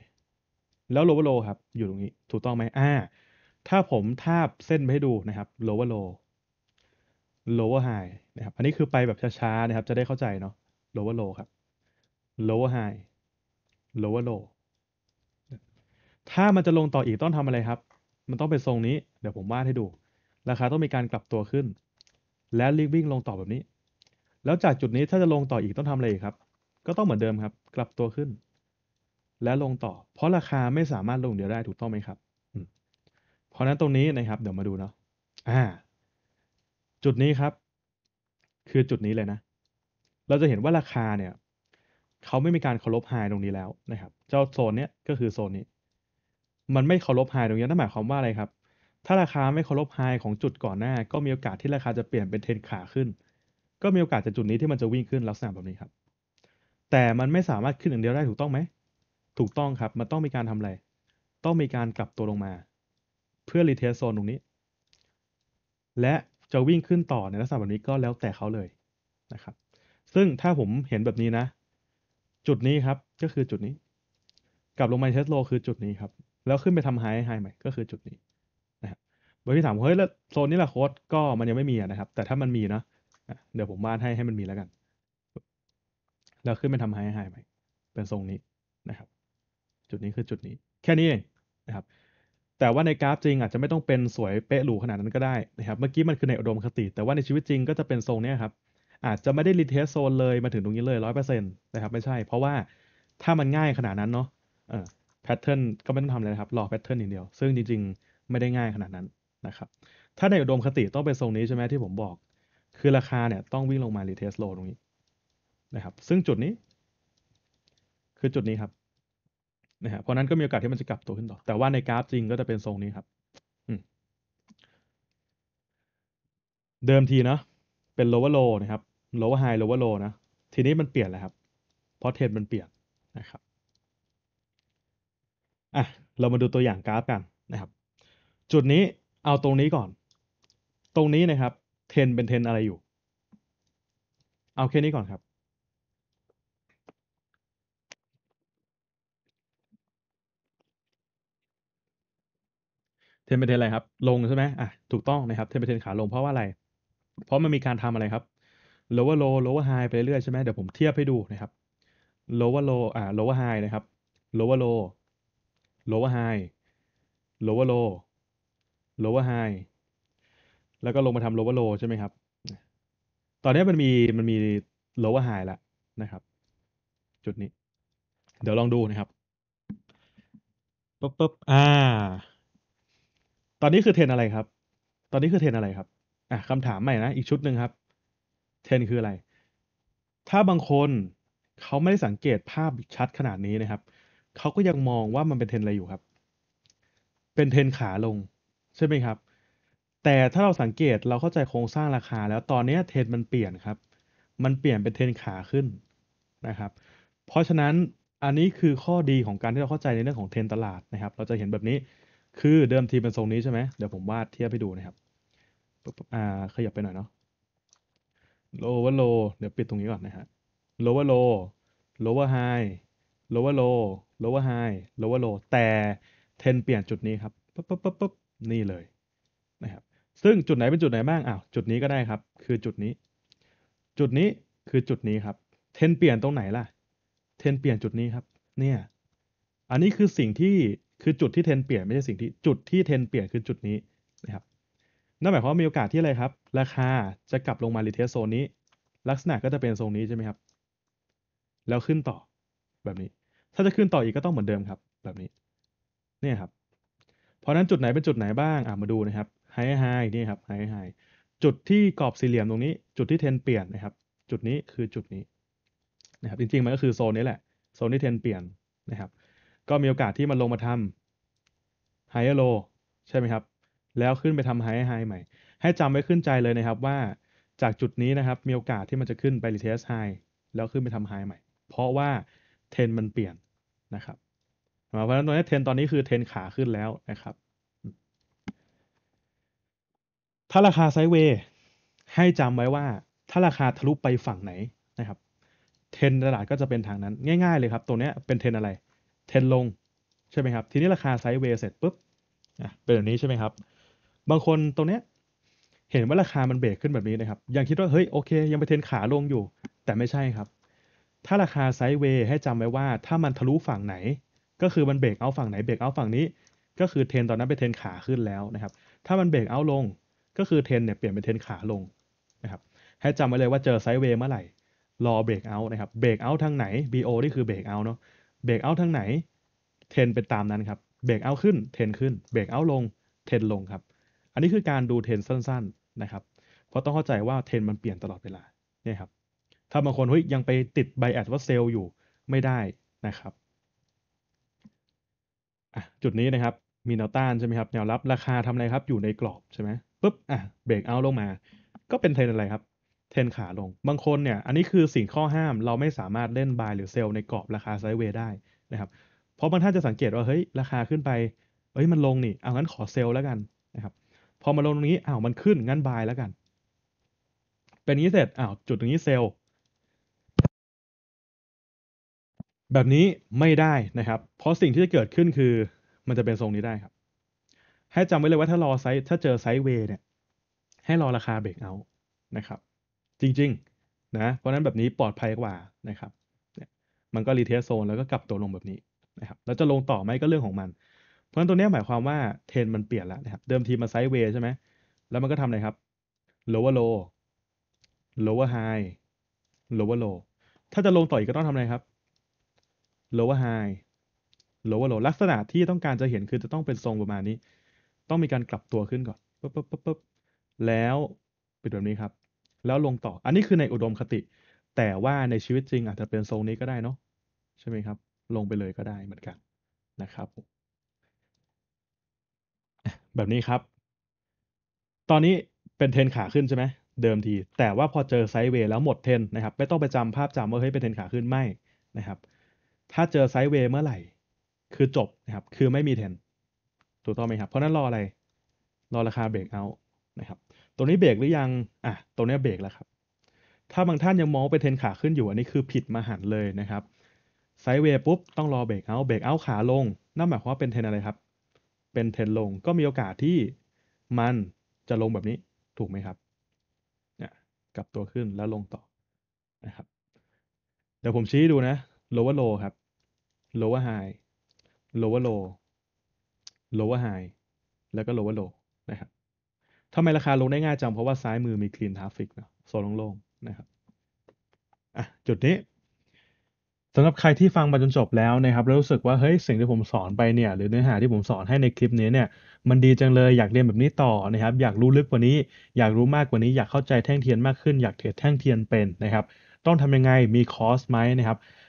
แล้ว lower low ครับ อยู่ตรงนี้ ถูกต้องไหมอ่า ถ้าผมทาบเส้นไปให้ดูนะครับ lower low lower high นะครับ อันนี้คือไปแบบช้าๆนะครับ จะได้เข้าใจเนาะ lower low ครับ lower high lower low ถ้ามันจะลงต่ออีกต้องทำอะไรครับ มันต้องเป็นทรงนี้ เดี๋ยวผมวาดให้ดู ราคาต้องมีการกลับตัวขึ้นแล้วรีบวิ่งลงต่อแบบนี้ แล้วจากจุดนี้ถ้าจะลงต่ออีกต้องทำอะไรอีกครับ ก็ต้องเหมือนเดิมครับ กลับตัวขึ้น และลงต่อ เพราะราคาไม่สามารถลงเดียวได้ถูกต้องไหมครับเพราะนั้นตรงนี้นะครับเดี๋ยวมาดูเนาะอ่า จุดนี้ครับ คือจุดนี้เลยนะ เราจะเห็นว่าราคาเนี่ยเขาไม่มีการเคารพไฮตรงนี้แล้วนะครับ เจ้าโซนเนี้ยก็คือโซนนี้ มันไม่เคารพไฮตรงนี้ นั่นหมายความว่าอะไรครับถ้าราคาไม่เคารพไฮของจุดก่อนหน้า ก็มีโอกาสที่ราคาจะเปลี่ยนเป็นเทรนขาขึ้น ก็มีโอกาสจากจุดนี้ที่มันจะวิ่งขึ้นลักษณะแบบนี้ครับ แต่มันไม่สามารถขึ้นอย่างเดียวได้ถูกต้องไหม ถูกต้องครับ มันต้องมีการทำอะไร ต้องมีการกลับตัวลงมา เพื่อรีเทสโซนตรงนี้ และจะวิ่งขึ้นต่อในลักษณะแบบนี้ก็แล้วแต่เขาเลยนะครับ ซึ่งถ้าผมเห็นแบบนี้นะ จุดนี้ครับก็คือจุดนี้ กลับลงมาเทสโลคือจุดนี้ครับ แล้วขึ้นไปทำไฮไฮใหม่ก็คือจุดนี้บอร์ที่สามเฮ้ยแล้วโซนนี้แหละโค้ดก็มันยังไม่มีนะครับ แต่ถ้ามันมีนะเดี๋ยวผมวาดให้ให้มันมีแล้วกัน แล้วขึ้นไปทำไฮไฮใหม่เป็นทรงนี้นะครับ จุดนี้คือจุดนี้ แค่นี้เองนะครับ แต่ว่าในกราฟจริงอาจจะไม่ต้องเป็นสวยเป๊ะหรูขนาดนั้นก็ได้นะครับเมื่อกี้มันคือในอุดมคติ แต่ว่าในชีวิตจริงก็จะเป็นทรงนี้ครับ อาจจะไม่ได้รีเทสโซนเลยมาถึงตรงนี้เลยร้อยเปอร์เซ็นต์นะครับ ไม่ใช่เพราะว่าถ้ามันง่ายขนาดนั้นเนาะแพทเทิร์นก็ไม่ต้องทำเลยนะครับรอแพทเทิร์นอย่างเดียวซึ่งจริงๆไม่ได้ง่ายขนาดนั้นนะครับ ถ้าในอุดมคติต้องเป็นทรงนี้ใช่ไหมที่ผมบอก คือราคาเนี่ยต้องวิ่งลงมารีเทสโลตรงนี้นะครับ ซึ่งจุดนี้ คือจุดนี้ครับนะฮะ เพราะนั้นก็มีโอกาสที่มันจะกลับตัวขึ้นต่อ แต่ว่าในกราฟจริงก็จะเป็นทรงนี้ครับ เดิมทีเนาะเป็น lower low นะครับ lower high lower low นะ ทีนี้มันเปลี่ยนแล้วครับ เพราะเทรนมันเปลี่ยนนะครับ อ่ะเรามาดูตัวอย่างกราฟกันนะครับ จุดนี้เอาตรงนี้ก่อน ตรงนี้นะครับ เทนเป็นเทนอะไรอยู่ เอาแค่นี้ก่อนครับ เทนเป็นเทนอะไรครับ ลงใช่ไหมอ่ะถูกต้องนะครับ เทนเป็นเทนขาลงเพราะว่าอะไร เพราะมันมีการทำอะไรครับ lower low lower high ไปเรื่อยใช่ไหมเดี๋ยวผมเทียบให้ดูนะครับ lower low อ่า lower high นะครับ lower low lower high lower low lower high แล้วก็ลงมาทำ lower low ใช่ไหมครับ ตอนนี้มันมีมันมี lower high แล้วนะครับ จุดนี้ เดี๋ยวลองดูนะครับปุ๊บปุ๊บอ่า ตอนนี้คือเทนอะไรครับ ตอนนี้คือเทนอะไรครับ อ่ะคำถามใหม่นะอีกชุดหนึ่งครับ เทนคืออะไร ถ้าบางคนเขาไม่ได้สังเกตภาพชัดขนาดนี้นะครับ เขาก็ยังมองว่ามันเป็นเทนอะไรอยู่ครับ เป็นเทนขาลงใช่ไหมครับ แต่ถ้าเราสังเกต เราเข้าใจโครงสร้างราคา แล้ว ตอนนี้เทรนมันเปลี่ยนครับ มันเปลี่ยนเป็นเทรนขาขึ้นนะครับ เพราะฉะนั้นอันนี้คือข้อดีของการที่เราเข้าใจในเรื่องของเทรนตลาดนะครับ เราจะเห็นแบบนี้ คือเดิมทีเป็นทรงนี้ใช่ไหมเดี๋ยวผมวาดเทียบให้ดูนะครับอ่าขยับไปหน่อยเนาะ lower low เดี๋ยวปิดตรงนี้ก่อนนะฮะ lower low lower high lower low lower high lower low แต่เทรนเปลี่ยนจุดนี้ครับปุ๊บปุ๊บปุ๊บนี่เลยนะครับซึ่งจุดไหนเป็นจุดไหนบ้างอ้าวจุดนี้ก็ได้ครับ คือจุดนี้ จุดนี้คือจุดนี้ครับ เทนเปลี่ยนตรงไหนล่ะ เทนเปลี่ยนจุดนี้ครับ เนี่ยอันนี้คือสิ่งที่คือจุดที่เทนเปลี่ยนไม่ใช่สิ่งที่จุดที่เทนเปลี่ยนคือจุดนี้นะครับนั่นหมายความว่ามีโอกาสที่อะไรครับ ราคาจะกลับลงมารีเทสโซนนี้ลักษณะก็จะเป็นทรงนี้ใช่ไหมครับ แล้วขึ้นต่อแบบนี้ ถ้าจะขึ้นต่ออีกก็ต้องเหมือนเดิมครับ แบบนี้ เนี่ยครับเพราะนั้นจุดไหนเป็นจุดไหนบ้างอ่ะมาดูนะครับไฮไฮนี่ครับไฮไฮจุดที่กรอบสี่เหลี่ยมตรงนี้ จุดที่เทน เปลี่ยนนะครับ จุดนี้คือจุดนี้นะครับจริงๆมันก็คือโซนนี้แหละ โซนที่เทนเปลี่ยนนะครับ ก็มีโอกาสที่มันลงมาทำไฮโลใช่ไหมครับ แล้วขึ้นไปทำไฮไฮใหม่ให้จำไว้ขึ้นใจเลยนะครับว่าจากจุดนี้นะครับมีโอกาสที่มันจะขึ้นไปรีเทสไฮแล้วขึ้นไปทำไฮใหม่เพราะว่าเทนมันเปลี่ยนนะครับเพราะฉะนั้นตัวนี้เทรนตอนนี้คือเทรนขาขึ้นแล้วนะครับ ถ้าราคาไซเวย์ให้จำไว้ว่า ถ้าราคาทะลุไปฝั่งไหนนะครับ เทรนตลาดก็จะเป็นทางนั้นง่าย ๆเลยครับตัวนี้เป็นเทรนอะไร เทรนลงใช่ไหมครับ ทีนี้ราคาไซเวย์เสร็จปุ๊บเป็นแบบนี้ใช่ไหมครับ บางคนตรงเนี้ยเห็นว่าราคามันเบรกขึ้นแบบนี้นะครับ ยังคิดว่าเฮ้ยโอเคยังไปเทนขาลงอยู่ แต่ไม่ใช่ครับ ถ้าราคาไซด์เวย์ให้จำไว้ว่า ถ้ามันทะลุฝั่งไหนก็คือมันเบรกเอาฝั่งไหนเบรกเอาฝั่งนี้ก็คือเทนตอนนั้นเป็นเทนขาขึ้นแล้วนะครับ ถ้ามันเบรกเอาลง ก็คือเทนเนี่ยเปลี่ยนเป็นเทนขาลงนะครับให้จำไว้เลยว่าเจอไซด์เวย์เมื่อไหร่ รอเบรกเอานะครับเบรกเอาทางไหน BO นี่คือเบรกเอาเนาะเบรกเอาทางไหนเทนเป็นตามนั้นครับเบรกเอาขึ้นเทนขึ้นเบรกเอาลง เทนลงครับ อันนี้คือการดูเทนสั้น ๆนะครับเพราะต้องเข้าใจว่าเทนมันเปลี่ยนตลอดเวลาเนี่ยครับถ้าบางคนเฮ้ยยังไปติดไบแอดว่าเซลล์อยู่ไม่ได้นะครับอ่ะจุดนี้นะครับ มีแนวต้านใช่ไหมครับ แนวรับราคาทำอะไรครับ อยู่ในกรอบใช่ไหมปุ๊บอ่ะเบรกเอาลงมา ก็เป็นเทรนอะไรครับ เทรนขาลงบางคนเนี่ย อันนี้คือสิ่งข้อห้ามเราไม่สามารถเล่นบายหรือเซลล์ในกรอบราคาไซด์เวย์ได้นะครับเพราะบางท่านจะสังเกตว่า เฮ้ย ราคาขึ้นไปเฮ้ยมันลงนี่เอางั้นขอเซลล์แล้วกันนะครับพอมาลงตรงนี้อ้าวมันขึ้นงั้นบายแล้วกัน เป็นนี้เสร็จอ้าวจุดตรงนี้เซลลแบบนี้ไม่ได้นะครับ เพราะสิ่งที่จะเกิดขึ้นคือ มันจะเป็นทรงนี้ได้ครับ ให้จำไว้เลยว่าถ้ารอไซส์ถ้าเจอไซส์เวเนี่ย ให้รอราคาเบรกเอา นะครับ จริง ๆ นะ เพราะนั้นแบบนี้ปลอดภัยกว่านะครับมันก็รีเทสโซนแล้วก็กลับตัวลงแบบนี้นะครับแล้วจะลงต่อไหมก็เรื่องของมัน เพราะฉะนั้นตัวนี้หมายความว่า เทนมันเปลี่ยนแล้วนะครับเดิมทีมันไซส์เวใช่ไหมแล้วมันก็ทำอะไรครับ lower low lower high lower low ถ้าจะลงต่ออีกก็ต้องทำอะไรครับ lower high lower low ลักษณะที่ต้องการจะเห็นคือจะต้องเป็นทรงประมาณนี้ ต้องมีการกลับตัวขึ้นก่อนปุ๊บปุ๊บปุ๊บปแล้วเป็นแบบนี้ครับ แล้วลงต่อ อันนี้คือในอุดมคติ แต่ว่าในชีวิตจริง อาจจะเป็นทรงนี้ก็ได้เนาะ ใช่ไหมครับ ลงไปเลยก็ได้เหมือนกันนะครับ แบบนี้ครับ ตอนนี้เป็นเทนขาขึ้นใช่ไหม เดิมที แต่ว่าพอเจอไซด์เวย์แล้วหมดเทนนะครับ ไม่ต้องไปจำภาพจำว่าเฮ้ยเป็นเทนขาขึ้นไม่นะครับถ้าเจอไซด์เวย์เมื่อไหร่ คือจบนะครับคือไม่มีเทนถูกต้องไหมครับ เพราะนั้นรออะไร รอราคาเบรกเอานะครับ ตัวนี้เบรกหรือยังอ่ะตัวนี้เบรกแล้วครับ ถ้าบางท่านยังมองไปเทนขาขึ้นอยู่ อันนี้คือผิดมาหันเลยนะครับไซด์เวย์ปุ๊บ ต้องรอเบรกเอาเบรกเอาขาลง นั่นหมายความว่าเป็นเทนอะไรครับ เป็นเทนลงก็มีโอกาสที่มันจะลงแบบนี้ถูกไหมครับเนี่ยกลับตัวขึ้นแล้วลงต่อนะครับเดี๋ยวผมชี้ดูนะโลว์โลครับ lower high lower low lower high แล้วก็ lower low นะครับทำไมราคาลงได้ง่ายจัง เพราะว่าซ้ายมือมี clean traffic นะโซนโล่งๆนะครับ อ่ะ จุดนี้ สำหรับใครที่ฟังมาจนจบแล้วนะครับแล้วรู้สึกว่า เฮ้ย สิ่งที่ผมสอนไปเนี่ย หรือเนื้อหาที่ผมสอนให้ในคลิปนี้เนี่ย มันดีจังเลย อยากเรียนแบบนี้ต่อนะครับ อยากรู้ลึกกว่านี้ อยากรู้มากกว่านี้ อยากเข้าใจแท่งเทียนมากขึ้น อยากเทรดแท่งเทียนเป็นนะครับ ต้องทำยังไง มีคอร์สไหมนะครับ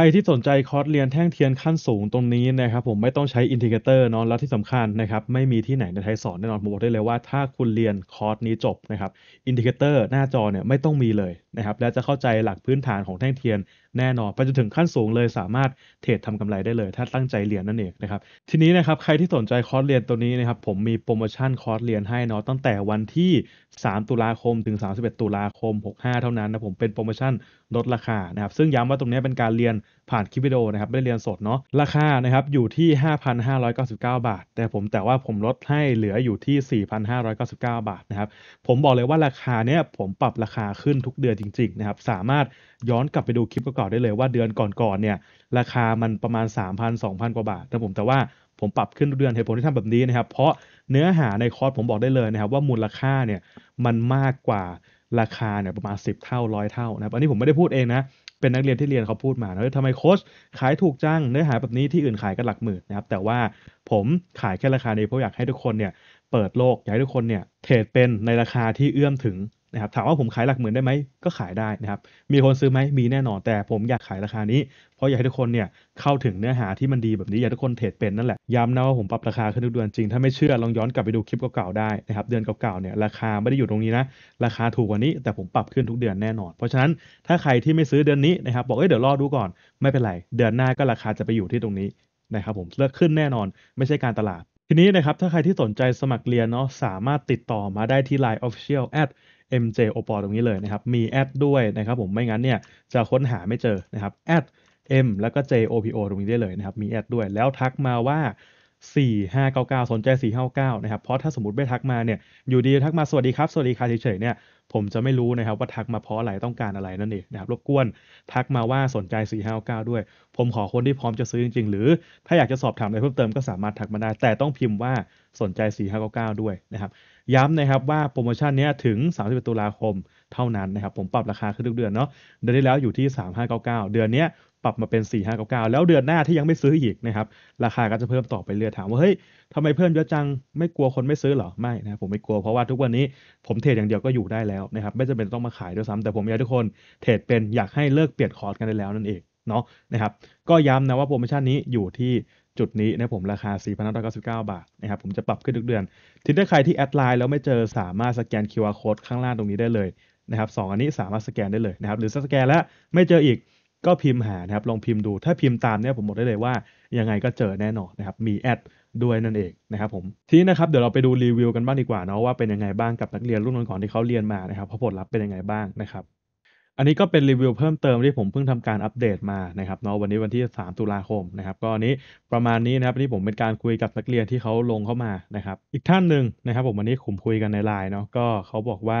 ใครที่สนใจคอร์สเรียนแท่งเทียนขั้นสูงตรงนี้นะครับ ผมไม่ต้องใช้อินทิเกเตอร์เนาะแล้วที่สำคัญนะครับ ไม่มีที่ไหนในไทยสอนแน่นอน ผมบอกได้เลยว่าถ้าคุณเรียนคอร์สนี้จบนะครับอินทิเกเตอร์หน้าจอเนี่ยไม่ต้องมีเลยนะครับ และจะเข้าใจหลักพื้นฐานของแท่งเทียนแน่นอนไปจนถึงขั้นสูงเลยสามารถเทรดทำกำไรได้เลย ถ้าตั้งใจเรียนนั่นเองนะครับ ทีนี้นะครับใครที่สนใจคอร์สเรียนตัวนี้นะครับผมมีโปรโมชั่นคอร์สเรียนให้เนาะตั้งแต่วันที่ 3 ตุลาคมถึง 31 ตุลาคม 65 เท่านั้นนะผมเป็นโปรโมชั่นลดราคานะครับซึ่งย้ำว่าตรงนี้เป็นการเรียนผ่านคลิปวิดีโอนะครับไม่ได้เรียนสดเนาะราคานะครับอยู่ที่ 5,599 บาท แต่ผมแต่ว่าผมลดให้เหลืออยู่ที่ 4,599 บาทนะครับผมบอกเลยว่าราคาเนี้ยผมปรับราคาขึ้นทุกเดือนจริงๆนะครับสามารถย้อนกลับไปดูคลิปก่อนได้เลยว่าเดือนก่อนๆเนี่ยราคามันประมาณ 3,000-2,000 กว่าบาท แต่ผมแต่ว่าผมปรับขึ้นทุกเดือนเหตุผลที่ทำแบบนี้นะครับเพราะเนื้อหาในคอร์สผมบอกได้เลยนะครับว่ามูลค่าเนี่ยมันมากกว่าราคาเนี่ยประมาณ10เท่าร้อยเท่านะครับอันนี้ผมไม่ได้พูดเองนะเป็นนักเรียนที่เรียนเขาพูดมานะทำไมโค้ชขายถูกจังเนื้อหาแบบนี้ที่อื่นขายกันหลักหมื่นนะครับแต่ว่าผมขายแค่ราคานี้เพราะอยากให้ทุกคนเนี่ยเปิดโลก อยากให้ทุกคนเนี่ยเทรดเป็นในราคาที่เอื้อมถึงนะครับถามว่าผมขายหลักหมื่นได้ไหมก็ขายได้นะครับมีคนซื้อไหมมีแน่นอน แต่ผมอยากขายราคานี้เพราะอยากให้ทุกคนเนี่ยเข้าถึงเนื้อหาที่มันดีแบบนี้อยากทุกคนเทรดเป็นนั่นแหละย้ำนะว่าผมปรับราคาขึ้นทุกเดือนจริงถ้าไม่เชื่อลองย้อนกลับไปดูคลิปเก่าๆได้นะครับเดือนเก่าๆเนี่ยราคาไม่ได้อยู่ตรงนี้นะ ราคาถูกกว่านี้ แต่ผมปรับขึ้นทุกเดือนแน่นอน เพราะฉะนั้นถ้าใครที่ไม่ซื้อเดือนนี้นะครับบอกเอ้ยเดี๋ยวรอดูก่อนไม่เป็นไรเดือนหน้าก็ราคาจะไปอยู่ที่ตรงนี้นะครับผมเลือกขึ้นแน่นอนไม่ใช่การตลาด ทีนี้นะครับถ้าใครที่สนใจสมัครเรียนเนาะสามารถติดต่อมาได้ที่ Line Official MJ o p o ตรงนี้เลยนะครับ มีแอดด้วยนะครับผม ไม่งั้นเนี่ยจะค้นหาไม่เจอนะครับ แอด M แล้วก็ JOPO ตรงนี้ได้เลยนะครับ มีแอดด้วย แล้วทักมาว่า 4599 สนใจ 459นะครับ เพราะถ้าสมมติไม่ทักมาเนี่ย อยู่ดีทักมา สวัสดีครับ สวัสดีค่ะเฉยๆ เนี่ย ผมจะไม่รู้นะครับว่าทักมาเพราะอะไร ต้องการอะไรนั่นเองนะครับ รบกวนทักมาว่าสนใจ 459ด้วย ผมขอคนที่พร้อมจะซื้อจริงๆ หรือ ถ้าอยากจะสอบถามอะไรเพิ่มเติมก็สามารถทักมาได้ แต่ต้องพิมพ์ว่าสนใจ 459ด้วยนะครับย้ำนะครับว่าโปรโมชั่นนี้ถึง31ตุลาคมเท่านั้นนะครับผมปรับราคาขึ้นทุกเดือนเนาะเดือนที่แล้วอยู่ที่ 3599 เดือนนี้ปรับมาเป็น 4599 แล้วเดือนหน้าที่ยังไม่ซื้ออีกนะครับราคาก็จะเพิ่มต่อไปเรื่อยถามว่า เฮ้ยทำไมเพิ่มเยอะจังไม่กลัวคนไม่ซื้อหรอ ไม่นะผมไม่กลัวเพราะว่าทุกวันนี้ผมเทรดอย่างเดียวก็อยู่ได้แล้วนะครับไม่จำเป็นต้องมาขายด้วยซ้ำแต่ผมอยากทุกคนเทรดเป็นอยากให้เลิกเปลี่ยนคอร์สกันได้แล้วนั่นเองเนาะนะครับก็ย้ำนะว่าโปรโมชั่นนี้อยู่ที่จุดนี้นะผมราคา4,999 บาทนะครับผมจะปรับขึ้นทุกเดือนทีถ้าใครที่แอดไลน์แล้วไม่เจอสามารถสแกน QR code ข้างล่างตรงนี้ได้เลยนะครับสองอันนี้สามารถสแกนได้เลยนะครับหรือสแกนแล้วไม่เจออีกก็พิมพ์หานะครับลองพิมพ์ดูถ้าพิมพ์ตามเนี่ยผมบอกได้เลยว่ายังไงก็เจอแน่นอนนะครับมีแอดด้วยนั่นเองนะครับ ผมทีนี้นะครับเดี๋ยวเราไปดูรีวิวกันบ้างดีกว่าเนาะว่าเป็นยังไงบ้างกับนักเรียนรุ่นก่อนที่เขาเรียนมานะครับผลลัพธ์เป็นยังไงบ้างนะครับอันนี้ก็เป็นรีวิวเพิ่มเติมที่ผมเพิ่งทำการอัปเดตมานะครับเนาะวันนี้วันที่ 3 ตุลาคมนะครับก็อันนี้ประมาณนี้นะครับนี่ผมเป็นการคุยกับนักเรียนที่เขาลงเข้ามานะครับอีกท่านหนึ่งนะครับผมวันนี้ผมคุยกันในไลน์เนาะก็เขาบอกว่า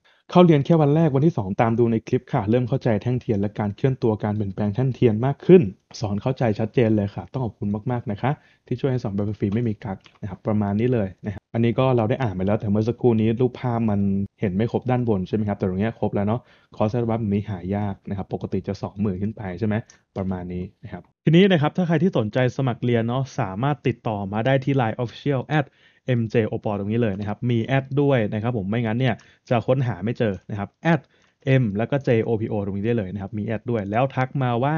เข้าเรียน แค่วันแรกวันที่ 2 ตามดูในคลิปค่ะ เริ่มเข้าใจแท่งเทียนและการเคลื่อนตัวการเปลี่ยนแปลงแท่งเทียนมากขึ้น สอนเข้าใจชัดเจนเลยค่ะต้องขอบคุณมากๆนะคะที่ช่วยให้สอนแบบฟรีไม่มีกักนะครับประมาณนี้เลยนะครับอันนี้ก็เราได้อ่านไปแล้วแต่เมื่อสักครู่นี้ รูปภาพมันเห็นไม่ครบด้านบนใช่ไหมครับแต่ตรงนี้ครบแล้วเนาะคอสเซสรับัฟนี้ หายากนะครับปกติจะ 2 0,000 ขึ้นไปใช่ไหมประมาณนี้นะครับทีนี้นะครับถ้าใครที่สนใจสมัครเรียนเนาะสามารถติดต่อมาได้ที่ Line Official@ MJ o p o r ตรงนี้เลยนะครับ มีแอดด้วยนะครับผม ไม่งั้นเนี่ยจะค้นหาไม่เจอนะครับแอด M แล้วก็ JOPO ตรงนี้ได้เลยนะครับ มีแอดด้วย แล้วทักมาว่า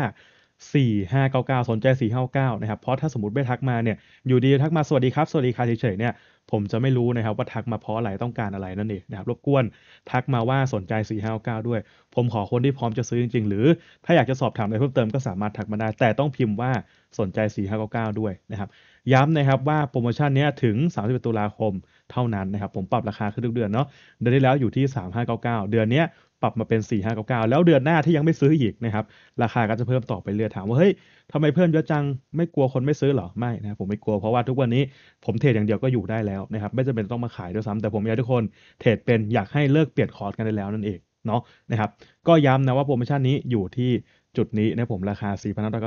4599 สนใจ459นะครับ เพราะถ้าสมมติไม่ทักมาเนี่ย อยู่ดีทักมา สวัสดีครับ สวัสดีค่ะเฉยๆเนี่ยผมจะไม่รู้นะครับว่าทักมาเพราะอะไร ต้องการอะไรนั่นเองนะครับรบกวนทักมาว่าสนใจ 459 ด้วย ผมขอคนที่พร้อมจะซื้อจริงๆหรือถ้าอยากจะสอบถามอะไรเพิ่มเติมก็สามารถทักมาได้ แต่ต้องพิมพ์ว่าสนใจ 459 ด้วยนะครับย้ำนะครับว่าโปรโมชั่นนี้ถึง 31 ตุลาคมเท่านั้นนะครับผมปรับราคาขึ้นทุกเดือนเนาะเดือนที่แล้วอยู่ที่ 3599 เดือนนี้ปรับมาเป็น 4 5 9 9แล้วเดือนหน้าที่ยังไม่ซื้ออีกนะครับ ราคาก็จะเพิ่มต่อไปเรื่อยถามว่า เฮ้ยทำไมเพิ่มเยอะจัง ไม่กลัวคนไม่ซื้อเหรอ ไม่นะผมไม่กลัว เพราะว่าทุกวันนี้ ผมเทรดอย่างเดียวก็อยู่ได้แล้วนะครับ ไม่จำเป็นต้องมาขายด้วยซ้ำแต่ผมอยากทุกคนเทรดเป็น อยากให้เลิกเปลี่ยนคอร์สกันได้แล้วนั่นเอง เนาะนะครับ ก็ย้ำนะว่าโปรโมชั่นนี้อยู่ที่จุดนี้นะผม ราคา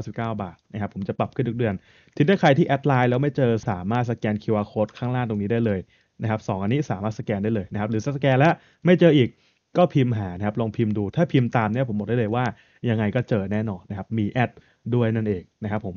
4,999 บาทนะครับ ผมจะปรับขึ้นทุกเดือนทีถ้าใครที่แอดไลน์แล้วไม่เจอ สามารถสแกน QR code ข้างล่างตรงนี้ได้เลยนะครับสองอันนี้สามารถสแกนได้เลยนะครับหรือสแกนแล้วไม่เจออีกก็พิมพ์หานะครับ ลองพิมพ์ดูถ้าพิมพ์ตามเนี่ยผมบอกได้เลยว่ายังไงก็เจอแน่นอนนะครับ มีแอดด้วยนั่นเองนะครับผม